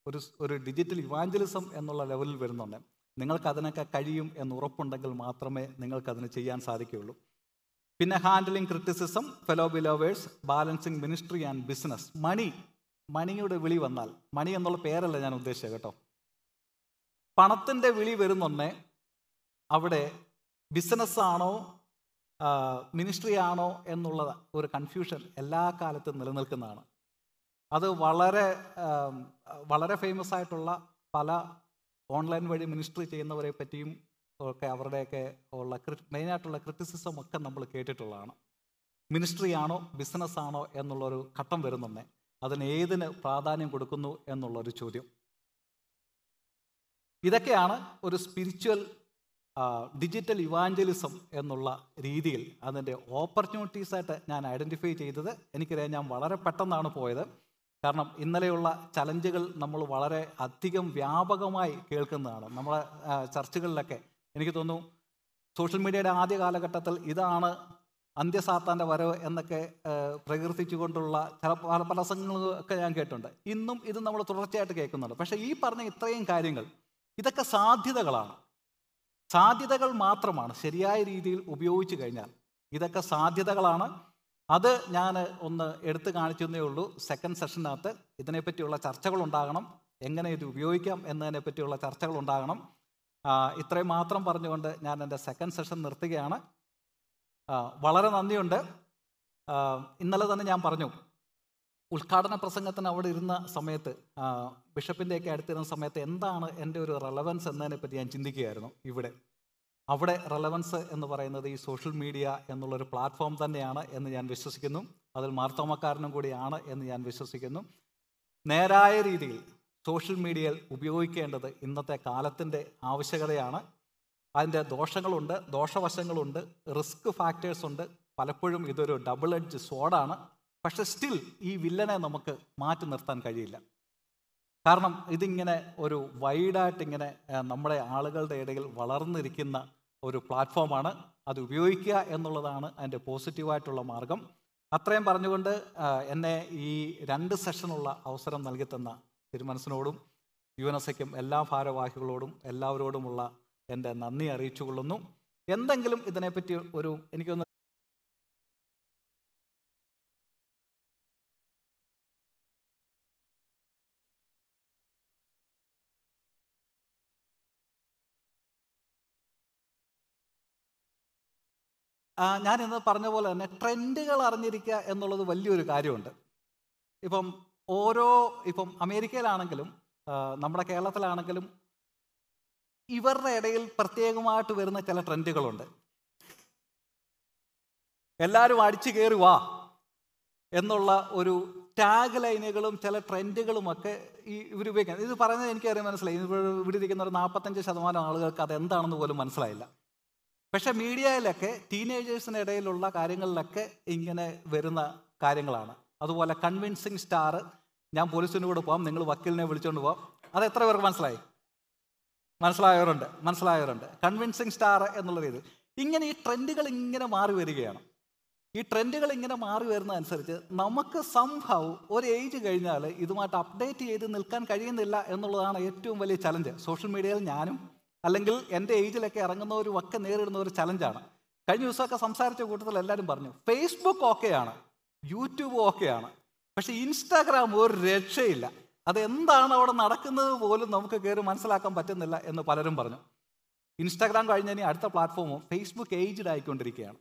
ഒരു ഒരു ഡിജിറ്റൽ ഇവാഞ്ചലിസം എന്നുള്ള ലെവലിൽ വരുന്നുണ്ട് നിങ്ങൾക്ക് അതിനൊക്കെ കഴിയും എന്ന് ഉറപ്പുണ്ടെങ്കിൽ മാത്രമേ നിങ്ങൾക്കതിന് ചെയ്യാൻ സാധിക്കുകയുള്ളൂ പിന്നെ handling criticism fellow believers balancing ministry and business money മണിയുടെ വിളി വന്നാൽ മണി എന്നുള്ള പേരല്ല ഞാൻ ഉദ്ദേശിച്ചത് കേട്ടോ പണത്തിൻ്റെ വിളി വരുന്നൊന്നേ അവിടെ ബിസിനസ്സാണോ മിനിസ്ട്രി ആണോ എന്നുള്ള ഒരു കൺഫ്യൂഷൻ എല്ലാ കാലത്തും നിലനിൽക്കുന്നതാണ് അത് വളരെ വളരെ ഫേമസ് ആയിട്ടുള്ള പല ഓൺലൈൻ വഴി മിനിസ്ട്രി ചെയ്യുന്നവരെ പറ്റിയും ഒക്കെ അവരുടെയൊക്കെ ഉള്ള മെയിനായിട്ടുള്ള ക്രിറ്റിസിസം ഒക്കെ നമ്മൾ കേട്ടിട്ടുള്ളതാണ് മിനിസ്ട്രി ആണോ ബിസിനസ് ആണോ എന്നുള്ളൊരു ഘട്ടം വരുന്നുണ്ടേ അതിന് ഏതിന് പ്രാധാന്യം കൊടുക്കുന്നു എന്നുള്ളൊരു ചോദ്യം ഇതൊക്കെയാണ് ഒരു സ്പിരിച്വൽ ഡിജിറ്റൽ ഇവാഞ്ചലിസം എന്നുള്ള രീതിയിൽ അതിൻ്റെ ഓപ്പർച്യൂണിറ്റീസായിട്ട് ഞാൻ ഐഡൻറ്റിഫൈ ചെയ്തത് എനിക്കറിയാം ഞാൻ വളരെ പെട്ടെന്നാണ് പോയത് കാരണം ഇന്നലെയുള്ള ചലഞ്ചുകൾ നമ്മൾ വളരെ അധികം വ്യാപകമായി കേൾക്കുന്നതാണ് നമ്മളെ ചർച്ചകളിലൊക്കെ എനിക്ക് തോന്നുന്നു സോഷ്യൽ മീഡിയയുടെ ആദ്യ കാലഘട്ടത്തിൽ ഇതാണ് അന്ത്യസാത്താൻ്റെ വരവ് എന്നൊക്കെ പ്രകീർത്തിച്ചുകൊണ്ടുള്ള ചില പല പ്രസംഗങ്ങളൊക്കെ ഞാൻ കേട്ടിട്ടുണ്ട് ഇന്നും ഇത് നമ്മൾ തുടർച്ചയായിട്ട് കേൾക്കുന്നുണ്ട് പക്ഷേ ഈ പറഞ്ഞ ഇത്രയും കാര്യങ്ങൾ ഇതൊക്കെ സാധ്യതകളാണ് സാധ്യതകൾ മാത്രമാണ് ശരിയായ രീതിയിൽ ഉപയോഗിച്ചു കഴിഞ്ഞാൽ ഇതൊക്കെ സാധ്യതകളാണ് അത് ഞാൻ ഒന്ന് എടുത്തു കാണിച്ചതേ ഉള്ളൂ സെക്കൻഡ് സെഷനകത്ത് ഇതിനെപ്പറ്റിയുള്ള ചർച്ചകൾ ഉണ്ടാകണം എങ്ങനെ ഇത് ഉപയോഗിക്കാം എന്നതിനെപ്പറ്റിയുള്ള ചർച്ചകൾ ഉണ്ടാകണം ഇത്രയും മാത്രം പറഞ്ഞുകൊണ്ട് ഞാൻ എൻ്റെ സെക്കൻഡ് സെഷൻ നിർത്തുകയാണ് വളരെ നന്ദിയുണ്ട് ഇന്നലെ തന്നെ ഞാൻ പറഞ്ഞു ഉദ്ഘാടന പ്രസംഗത്തിന് അവിടെ ഇരുന്ന സമയത്ത് ബിഷപ്പിൻ്റെയൊക്കെ അടുത്തിരുന്ന സമയത്ത് എന്താണ് എൻ്റെ ഒരു റെലവൻസ് പറ്റി ഞാൻ ചിന്തിക്കുകയായിരുന്നു ഇവിടെ അവിടെ റെലവൻസ് എന്ന് പറയുന്നത് ഈ സോഷ്യൽ മീഡിയ എന്നുള്ളൊരു പ്ലാറ്റ്ഫോം തന്നെയാണ് എന്ന് ഞാൻ വിശ്വസിക്കുന്നു അതിൽ മാർത്തോമക്കാരനും കൂടിയാണ് എന്ന് ഞാൻ വിശ്വസിക്കുന്നു നേരായ രീതിയിൽ സോഷ്യൽ മീഡിയയിൽ ഉപയോഗിക്കേണ്ടത് ഇന്നത്തെ കാലത്തിൻ്റെ ആവശ്യകതയാണ് അതിൻ്റെ ദോഷങ്ങളുണ്ട് ദോഷവശങ്ങളുണ്ട് റിസ്ക് ഫാക്ടേഴ്സ് ഉണ്ട് പലപ്പോഴും ഇതൊരു ഡബിൾ എഡ്ജ് സോഡാണ് പക്ഷെ സ്റ്റിൽ ഈ വില്ലനെ നമുക്ക് മാറ്റി നിർത്താൻ കഴിയില്ല കാരണം ഇതിങ്ങനെ ഒരു വൈഡായിട്ടിങ്ങനെ ഇങ്ങനെ നമ്മുടെ ആളുകളുടെ ഇടയിൽ വളർന്നിരിക്കുന്ന ഒരു പ്ലാറ്റ്ഫോമാണ് അത് ഉപയോഗിക്കുക എന്നുള്ളതാണ് അതിൻ്റെ പോസിറ്റീവായിട്ടുള്ള മാർഗം അത്രയും പറഞ്ഞുകൊണ്ട് എന്നെ ഈ രണ്ട് സെഷനുള്ള അവസരം നൽകി തന്ന തിരുമനസിനോടും യു എൻ എസ് എക്കും എല്ലാ ഭാരവാഹികളോടും എല്ലാവരോടുമുള്ള എൻ്റെ നന്ദി അറിയിച്ചു കൊള്ളുന്നു എന്തെങ്കിലും ഇതിനെപ്പറ്റി ഒരു എനിക്കൊന്ന് ഞാൻ ഇന്ന് പറഞ്ഞ പോലെ തന്നെ ട്രെൻഡുകൾ അറിഞ്ഞിരിക്കുക എന്നുള്ളത് വലിയൊരു കാര്യമുണ്ട് ഇപ്പം ഓരോ ഇപ്പം അമേരിക്കയിലാണെങ്കിലും നമ്മുടെ കേരളത്തിലാണെങ്കിലും ഇവരുടെ ഇടയിൽ പ്രത്യേകമായിട്ട് വരുന്ന ചില ട്രെൻഡുകളുണ്ട് എല്ലാവരും അടിച്ചു കയറി വാ എന്നുള്ള ഒരു ടാഗ് ലൈനുകളും ചില ട്രെൻഡുകളുമൊക്കെ ഈ ഇവർ ഉപയോഗിക്കുന്നത് ഇത് പറയുന്നത് എനിക്കറിയാൻ മനസ്സിലായി ഇവിടെ ഇരിക്കുന്ന ഒരു നാൽപ്പത്തഞ്ച് ശതമാനം ആളുകൾക്ക് അത് എന്താണെന്ന് പോലും മനസ്സിലായില്ല പക്ഷെ മീഡിയയിലൊക്കെ ടീനേജേഴ്സിന് ഇടയിലുള്ള കാര്യങ്ങളിലൊക്കെ ഇങ്ങനെ വരുന്ന കാര്യങ്ങളാണ് അതുപോലെ കൺവിൻസിങ് സ്റ്റാർ ഞാൻ പോലീസിൻ്റെ കൂടെ പോകാം നിങ്ങൾ വക്കീലിനെ വിളിച്ചുകൊണ്ട് പോകാം അത് എത്ര പേർക്ക് മനസ്സിലായി മനസ്സിലായവരുണ്ട് മനസ്സിലായവരുണ്ട് കൺവിൻസിങ് സ്റ്റാർ എന്നുള്ള രീതി ഇങ്ങനെ ഈ ട്രെൻഡുകൾ ഇങ്ങനെ മാറി വരികയാണ് ഈ ട്രെൻഡുകൾ ഇങ്ങനെ മാറി വരുന്നതനുസരിച്ച് നമുക്ക് സംഭവം ഒരു ഏജ് കഴിഞ്ഞാൽ ഇതുമായിട്ട് അപ്ഡേറ്റ് ചെയ്ത് നിൽക്കാൻ കഴിയുന്നില്ല എന്നുള്ളതാണ് ഏറ്റവും വലിയ ചലഞ്ച് സോഷ്യൽ മീഡിയയിൽ ഞാനും അല്ലെങ്കിൽ എൻ്റെ ഏജിലൊക്കെ ഇറങ്ങുന്ന ഒരു ഒക്കെ നേരിടുന്ന ഒരു ചലഞ്ചാണ് കഴിഞ്ഞ ദിവസമൊക്കെ സംസാരിച്ച കൂട്ടത്തിൽ എല്ലാവരും പറഞ്ഞു ഫേസ്ബുക്ക് ഓക്കെയാണ് യൂട്യൂബ് ഒക്കെയാണ് പക്ഷെ ഇൻസ്റ്റാഗ്രാം ഒരു രക്ഷയില്ല അതെന്താണ് അവിടെ നടക്കുന്നത് പോലും നമുക്ക് കയറി മനസ്സിലാക്കാൻ പറ്റുന്നില്ല എന്ന് പലരും പറഞ്ഞു ഇൻസ്റ്റാഗ്രാം കഴിഞ്ഞ ഇനി അടുത്ത പ്ലാറ്റ്ഫോമും ഫേസ്ബുക്ക് ഏജ്ഡ് ആയിക്കൊണ്ടിരിക്കുകയാണ്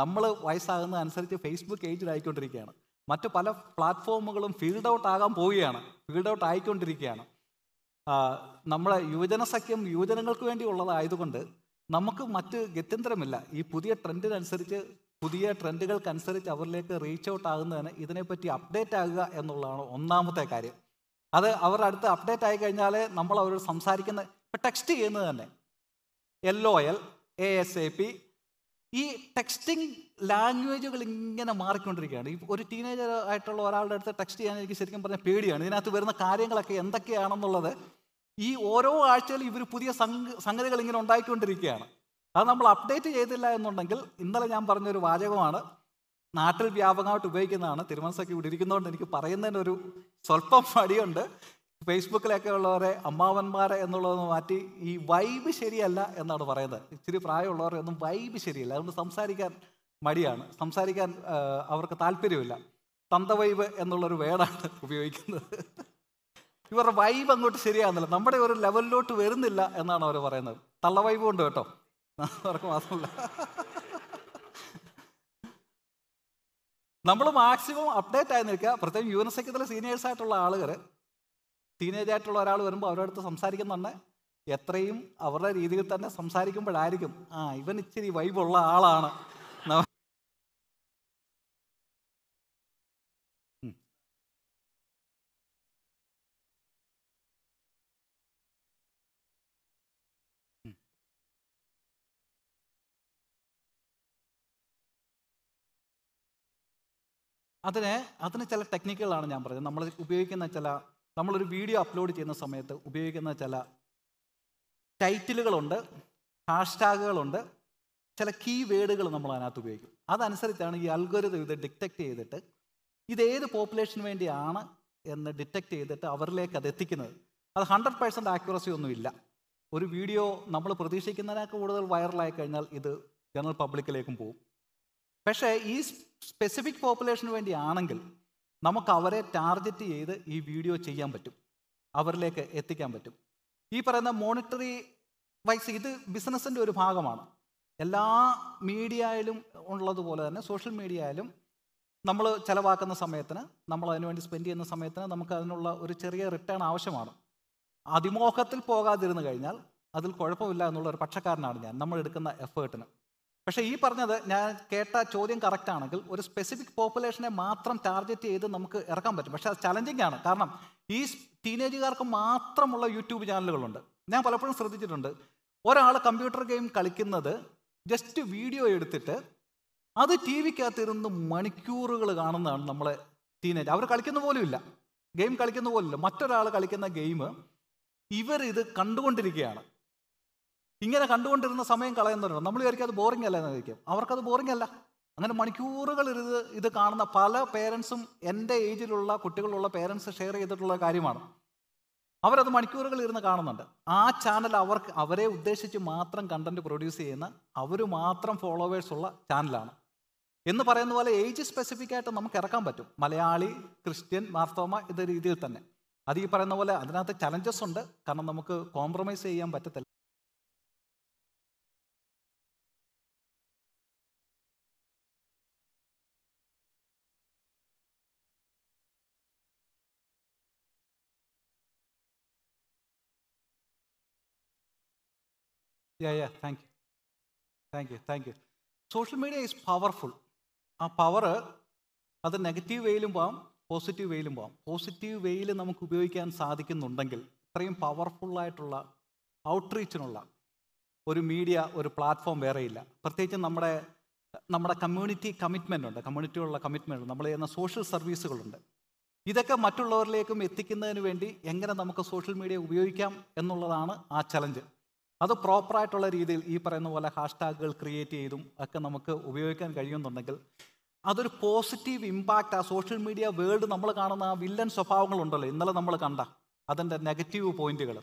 നമ്മൾ വയസ്സാകുന്ന അനുസരിച്ച് ഫേസ്ബുക്ക് ഏജ്ഡ് ആയിക്കൊണ്ടിരിക്കുകയാണ് മറ്റു പല പ്ലാറ്റ്ഫോമുകളും ഫീൽഡ് ഔട്ട് ആകാൻ പോവുകയാണ് ഫീൽഡ് ഔട്ട് ആയിക്കൊണ്ടിരിക്കുകയാണ് നമ്മുടെ യുവജന സഖ്യം യുവജനങ്ങൾക്ക് വേണ്ടിയുള്ളതായതുകൊണ്ട് നമുക്ക് മറ്റ് ഗത്യന്തരമില്ല ഈ പുതിയ ട്രെൻഡിനനുസരിച്ച് പുതിയ ട്രെൻഡുകൾക്കനുസരിച്ച് അവരിലേക്ക് റീച്ച് ഔട്ട് ആകുന്നതിന് ഇതിനെപ്പറ്റി അപ്ഡേറ്റ് ആകുക എന്നുള്ളതാണ് ഒന്നാമത്തെ കാര്യം അത് അവരുടെ അടുത്ത് അപ്ഡേറ്റ് ആയി കഴിഞ്ഞാൽ നമ്മൾ അവരോട് സംസാരിക്കുന്ന ഇപ്പം ടെക്സ്റ്റ് ചെയ്യുന്നത് തന്നെ L O L A S A P ഈ ടെക്സ്റ്റിംഗ് ലാംഗ്വേജുകൾ ഇങ്ങനെ മാറിക്കൊണ്ടിരിക്കുകയാണ് ഈ ഒരു ടീനേജർ ആയിട്ടുള്ള ഒരാളുടെ അടുത്ത് ടെക്സ്റ്റ് ചെയ്യാൻ എനിക്ക് ശരിക്കും പറഞ്ഞാൽ പേടിയാണ് ഇതിനകത്ത് വരുന്ന കാര്യങ്ങളൊക്കെ എന്തൊക്കെയാണെന്നുള്ളത് ഈ ഓരോ ആഴ്ചയിലും ഇവർ പുതിയ സംഗതികൾ ഇങ്ങനെ ഉണ്ടായിക്കൊണ്ടിരിക്കുകയാണ് അത് നമ്മൾ അപ്ഡേറ്റ് ചെയ്തില്ല എന്നുണ്ടെങ്കിൽ ഇന്നലെ ഞാൻ പറഞ്ഞൊരു വാചകമാണ് നാട്ടിൽ വ്യാപകമായിട്ട് ഉപയോഗിക്കുന്നതാണ് തിരുമനസൊക്കെ ഇവിടെ ഇരിക്കുന്നതുകൊണ്ട് എനിക്ക് പറയുന്നതിനൊരു സ്വല്പം മടിയുണ്ട് ഫേസ്ബുക്കിലൊക്കെ ഉള്ളവരെ അമ്മാവന്മാരെ എന്നുള്ളതെന്ന് മാറ്റി ഈ വൈബ് ശരിയല്ല എന്നാണ് പറയുന്നത് ഇച്ചിരി പ്രായമുള്ളവരെ ഒന്നും വൈബ് ശരിയല്ല അതുകൊണ്ട് സംസാരിക്കാൻ മടിയാണ് സംസാരിക്കാൻ അവർക്ക് താല്പര്യമില്ല തന്ത വൈബ് എന്നുള്ളൊരു വേടാണ് ഉപയോഗിക്കുന്നത് ഇവരുടെ വൈബ് അങ്ങോട്ട് ശരിയാകുന്നില്ല നമ്മുടെ ഒരു ലെവലിലോട്ട് വരുന്നില്ല എന്നാണ് അവർ പറയുന്നത് തള്ള വൈബ് ഉണ്ട് കേട്ടോ അവർക്ക് മാത്രമല്ല നമ്മൾ മാക്സിമം അപ്ഡേറ്റ് ആയി നിൽക്കുക പ്രത്യേകം യു സീനിയേഴ്സായിട്ടുള്ള സീനിയേഴ്സ് ആയിട്ടുള്ള ആളുകൾ ടീനേജ് ആയിട്ടുള്ള ഒരാൾ വരുമ്പോൾ അവരുടെ അടുത്ത് സംസാരിക്കുന്നുണ്ട് എത്രയും അവരുടെ രീതിയിൽ തന്നെ സംസാരിക്കുമ്പോഴായിരിക്കും ആ ഇവൻ ഇച്ചിരി വൈബുള്ള ആളാണ് അതിന് അതിന് ചില ടെക്നിക്കുകളാണ് ഞാൻ പറയുന്നത് നമ്മൾ ഉപയോഗിക്കുന്ന ചില നമ്മളൊരു വീഡിയോ അപ്ലോഡ് ചെയ്യുന്ന സമയത്ത് ഉപയോഗിക്കുന്ന ചില ടൈറ്റിലുകളുണ്ട് ഹാഷ്ടാഗുകളുണ്ട് ചില കീ വേഡുകൾ നമ്മൾ അതിനകത്ത് ഉപയോഗിക്കും അതനുസരിച്ചാണ് ഈ അൽഗോരിതം ഇത് ഡിറ്റക്ട് ചെയ്തിട്ട് ഇത് ഏത് പോപ്പുലേഷന് വേണ്ടിയാണ് എന്ന് ഡിറ്റക്ട് ചെയ്തിട്ട് അവരിലേക്ക് അത് എത്തിക്കുന്നത് അത് ഹൺഡ്രഡ് പേഴ്സൻറ്റ് ആക്യുറസി ഒന്നുമില്ല ഒരു വീഡിയോ നമ്മൾ പ്രതീക്ഷിക്കുന്നതിനേക്കാൾ കൂടുതൽ വൈറലായി കഴിഞ്ഞാൽ ഇത് ജനറൽ പബ്ലിക്കിലേക്കും പോകും പക്ഷേ ഈ സ്പെസിഫിക് പോപ്പുലേഷന് വേണ്ടിയാണെങ്കിൽ നമുക്ക് അവരെ ടാർഗറ്റ് ചെയ്ത് ഈ വീഡിയോ ചെയ്യാൻ പറ്റും അവരിലേക്ക് എത്തിക്കാൻ പറ്റും ഈ പറയുന്ന മോണിറ്ററി വൈസ് ഇത് ബിസിനസ്സിൻ്റെ ഒരു ഭാഗമാണ് എല്ലാ മീഡിയയിലും ഉള്ളതുപോലെ തന്നെ സോഷ്യൽ മീഡിയയിലും നമ്മൾ ചിലവാക്കുന്ന സമയത്തിന് നമ്മൾ അതിനുവേണ്ടി സ്പെൻഡ് ചെയ്യുന്ന സമയത്തിന് നമുക്ക് അതിനുള്ള ഒരു ചെറിയ റിട്ടേൺ ആവശ്യമാണ് അതിമോഹത്തിൽ പോകാതിരുന്നു കഴിഞ്ഞാൽ അതിൽ കുഴപ്പമില്ല എന്നുള്ള ഒരു പക്ഷക്കാരനാണ് ഞാൻ നമ്മൾ എടുക്കുന്ന എഫേർട്ടിന് പക്ഷേ ഈ പറഞ്ഞത് ഞാൻ കേട്ട ചോദ്യം കറക്റ്റ് ആണെങ്കിൽ ഒരു സ്പെസിഫിക് പോപ്പുലേഷനെ മാത്രം ടാർഗറ്റ് ചെയ്ത് നമുക്ക് ഇറക്കാൻ പറ്റും പക്ഷേ അത് ചലഞ്ചിങ് ആണ് കാരണം ഈ ടീനേജുകാർക്ക് മാത്രമുള്ള യൂട്യൂബ് ചാനലുകളുണ്ട് ഞാൻ പലപ്പോഴും ശ്രദ്ധിച്ചിട്ടുണ്ട് ഒരാൾ കമ്പ്യൂട്ടർ ഗെയിം കളിക്കുന്നത് ജസ്റ്റ് വീഡിയോ എടുത്തിട്ട് അത് ടി വിക്കകത്തിരുന്ന് മണിക്കൂറുകൾ കാണുന്നതാണ് നമ്മളെ ടീനേജ് അവർ കളിക്കുന്ന പോലുമില്ല ഗെയിം കളിക്കുന്ന പോലുമില്ല മറ്റൊരാൾ കളിക്കുന്ന ഗെയിം ഇവർ ഇത് കണ്ടുകൊണ്ടിരിക്കുകയാണ് ഇങ്ങനെ കണ്ടുകൊണ്ടിരുന്ന സമയം കളയുന്നവരുണ്ട് നമ്മൾ വിചാരിക്കും അത് ബോറിംഗ് അല്ല എന്നായിരിക്കും അവർക്കത് ബോറിംഗ് അല്ല അങ്ങനെ മണിക്കൂറുകൾ ഇത് ഇത് കാണുന്ന പല പേരൻസും എൻ്റെ ഏജിലുള്ള കുട്ടികളുള്ള പേരൻസ് ഷെയർ ചെയ്തിട്ടുള്ള കാര്യമാണ് അവരത് മണിക്കൂറുകൾ ഇരുന്ന് കാണുന്നുണ്ട് ആ ചാനൽ അവർക്ക് അവരെ ഉദ്ദേശിച്ച് മാത്രം കണ്ടന്റ് പ്രൊഡ്യൂസ് ചെയ്യുന്ന അവർ മാത്രം ഫോളോവേഴ്സ് ഉള്ള ചാനലാണ് എന്ന് പറയുന്ന പോലെ ഏജ് സ്പെസിഫിക് ആയിട്ട് നമുക്ക് ഇറക്കാൻ പറ്റും മലയാളി ക്രിസ്ത്യൻ മാർത്തോമ ഇത് രീതിയിൽ തന്നെ അത് ഈ പറയുന്ന പോലെ അതിനകത്ത് ചലഞ്ചസ് ഉണ്ട് കാരണം നമുക്ക് കോംപ്രമൈസ് ചെയ്യാൻ പറ്റത്തില്ല yeah yeah thank you thank you thank you social media is powerful ആ പവർ അത് നെഗറ്റീവ് വേയിലും പോകാം പോസിറ്റീവ് വേയിലും പോകാം പോസിറ്റീവ് വേയിൽ നമുക്ക് ഉപയോഗിക്കാൻ സാധിക്കുന്നുണ്ടെങ്കിൽ ഇത്രയും പവർഫുള്ളായിട്ടുള്ള ഔട്ട്റീച്ചിനുള്ള ഒരു മീഡിയ ഒരു പ്ലാറ്റ്ഫോം വേറെയില്ല പ്രത്യേകിച്ച് നമ്മുടെ നമ്മുടെ കമ്മ്യൂണിറ്റി കമ്മിറ്റ്മെൻ്റ് ഉണ്ട് കമ്മ്യൂണിറ്റിയുള്ള കമ്മിറ്റ്മെൻ്റ് ഉണ്ട് നമ്മൾ ചെയ്യുന്ന സോഷ്യൽ സർവീസുകളുണ്ട് ഇതൊക്കെ മറ്റുള്ളവരിലേക്കും എത്തിക്കുന്നതിന് വേണ്ടി എങ്ങനെ നമുക്ക് സോഷ്യൽ മീഡിയ ഉപയോഗിക്കാം എന്നുള്ളതാണ് ആ ചലഞ്ച് അത് പ്രോപ്പറായിട്ടുള്ള രീതിയിൽ ഈ പറയുന്ന പോലെ ഹാഷ്ടാഗുകൾ ക്രിയേറ്റ് ചെയ്തും ഒക്കെ നമുക്ക് ഉപയോഗിക്കാൻ കഴിയുന്നുണ്ടെങ്കിൽ അതൊരു പോസിറ്റീവ് ഇമ്പാക്റ്റ് ആ സോഷ്യൽ മീഡിയ വേൾഡ് നമ്മൾ കാണുന്ന ആ വില്ലൻ സ്വഭാവങ്ങളുണ്ടല്ലോ ഇന്നലെ നമ്മൾ കണ്ട അതിൻ്റെ നെഗറ്റീവ് പോയിന്റുകൾ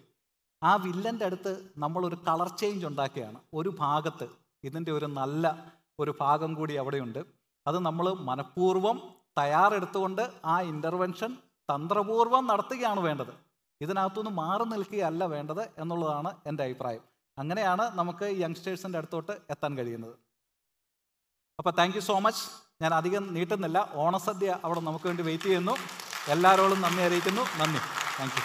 ആ വില്ലൻ്റെ അടുത്ത് നമ്മളൊരു കളർ ചേഞ്ച് ഉണ്ടാക്കിയാണ് ഒരു ഭാഗത്ത് ഇതിൻ്റെ ഒരു നല്ല ഒരു ഭാഗം കൂടി അവിടെയുണ്ട് അത് നമ്മൾ മനഃപൂർവ്വം തയ്യാറെടുത്തുകൊണ്ട് ആ ഇൻ്റർവെൻഷൻ തന്ത്രപൂർവ്വം നടത്തുകയാണ് വേണ്ടത് ഇതിനകത്തുനിന്ന് മാറി നിൽക്കുകയല്ല വേണ്ടത് എന്നുള്ളതാണ് എൻ്റെ അഭിപ്രായം അങ്ങനെയാണ് നമുക്ക് യങ്സ്റ്റേഴ്സിൻ്റെ അടുത്തോട്ട് എത്താൻ കഴിയുന്നത് അപ്പോൾ താങ്ക് സോ മച്ച് ഞാൻ അധികം നീട്ടുന്നില്ല ഓണസദ്യ അവിടെ നമുക്ക് വേണ്ടി വെയിറ്റ് ചെയ്യുന്നു എല്ലാവരോടും നന്ദി അറിയിക്കുന്നു നന്ദി thank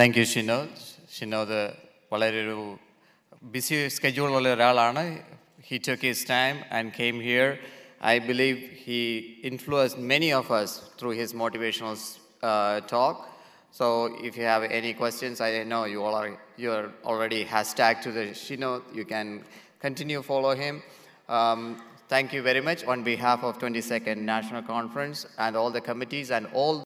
thank you Shinod Shinod വളരെ ഒരു ബിസി സ്കെഡ്യൂൾ ഉള്ള ഒരാളാണ് he took his time and came here I believe he influenced many of us through his motivational uh, talk. So if you have any questions, I know you all are you're already hashtag to the Shino. You can continue follow him. Um, thank you very much on behalf of 22nd National Conference and all the committees and all.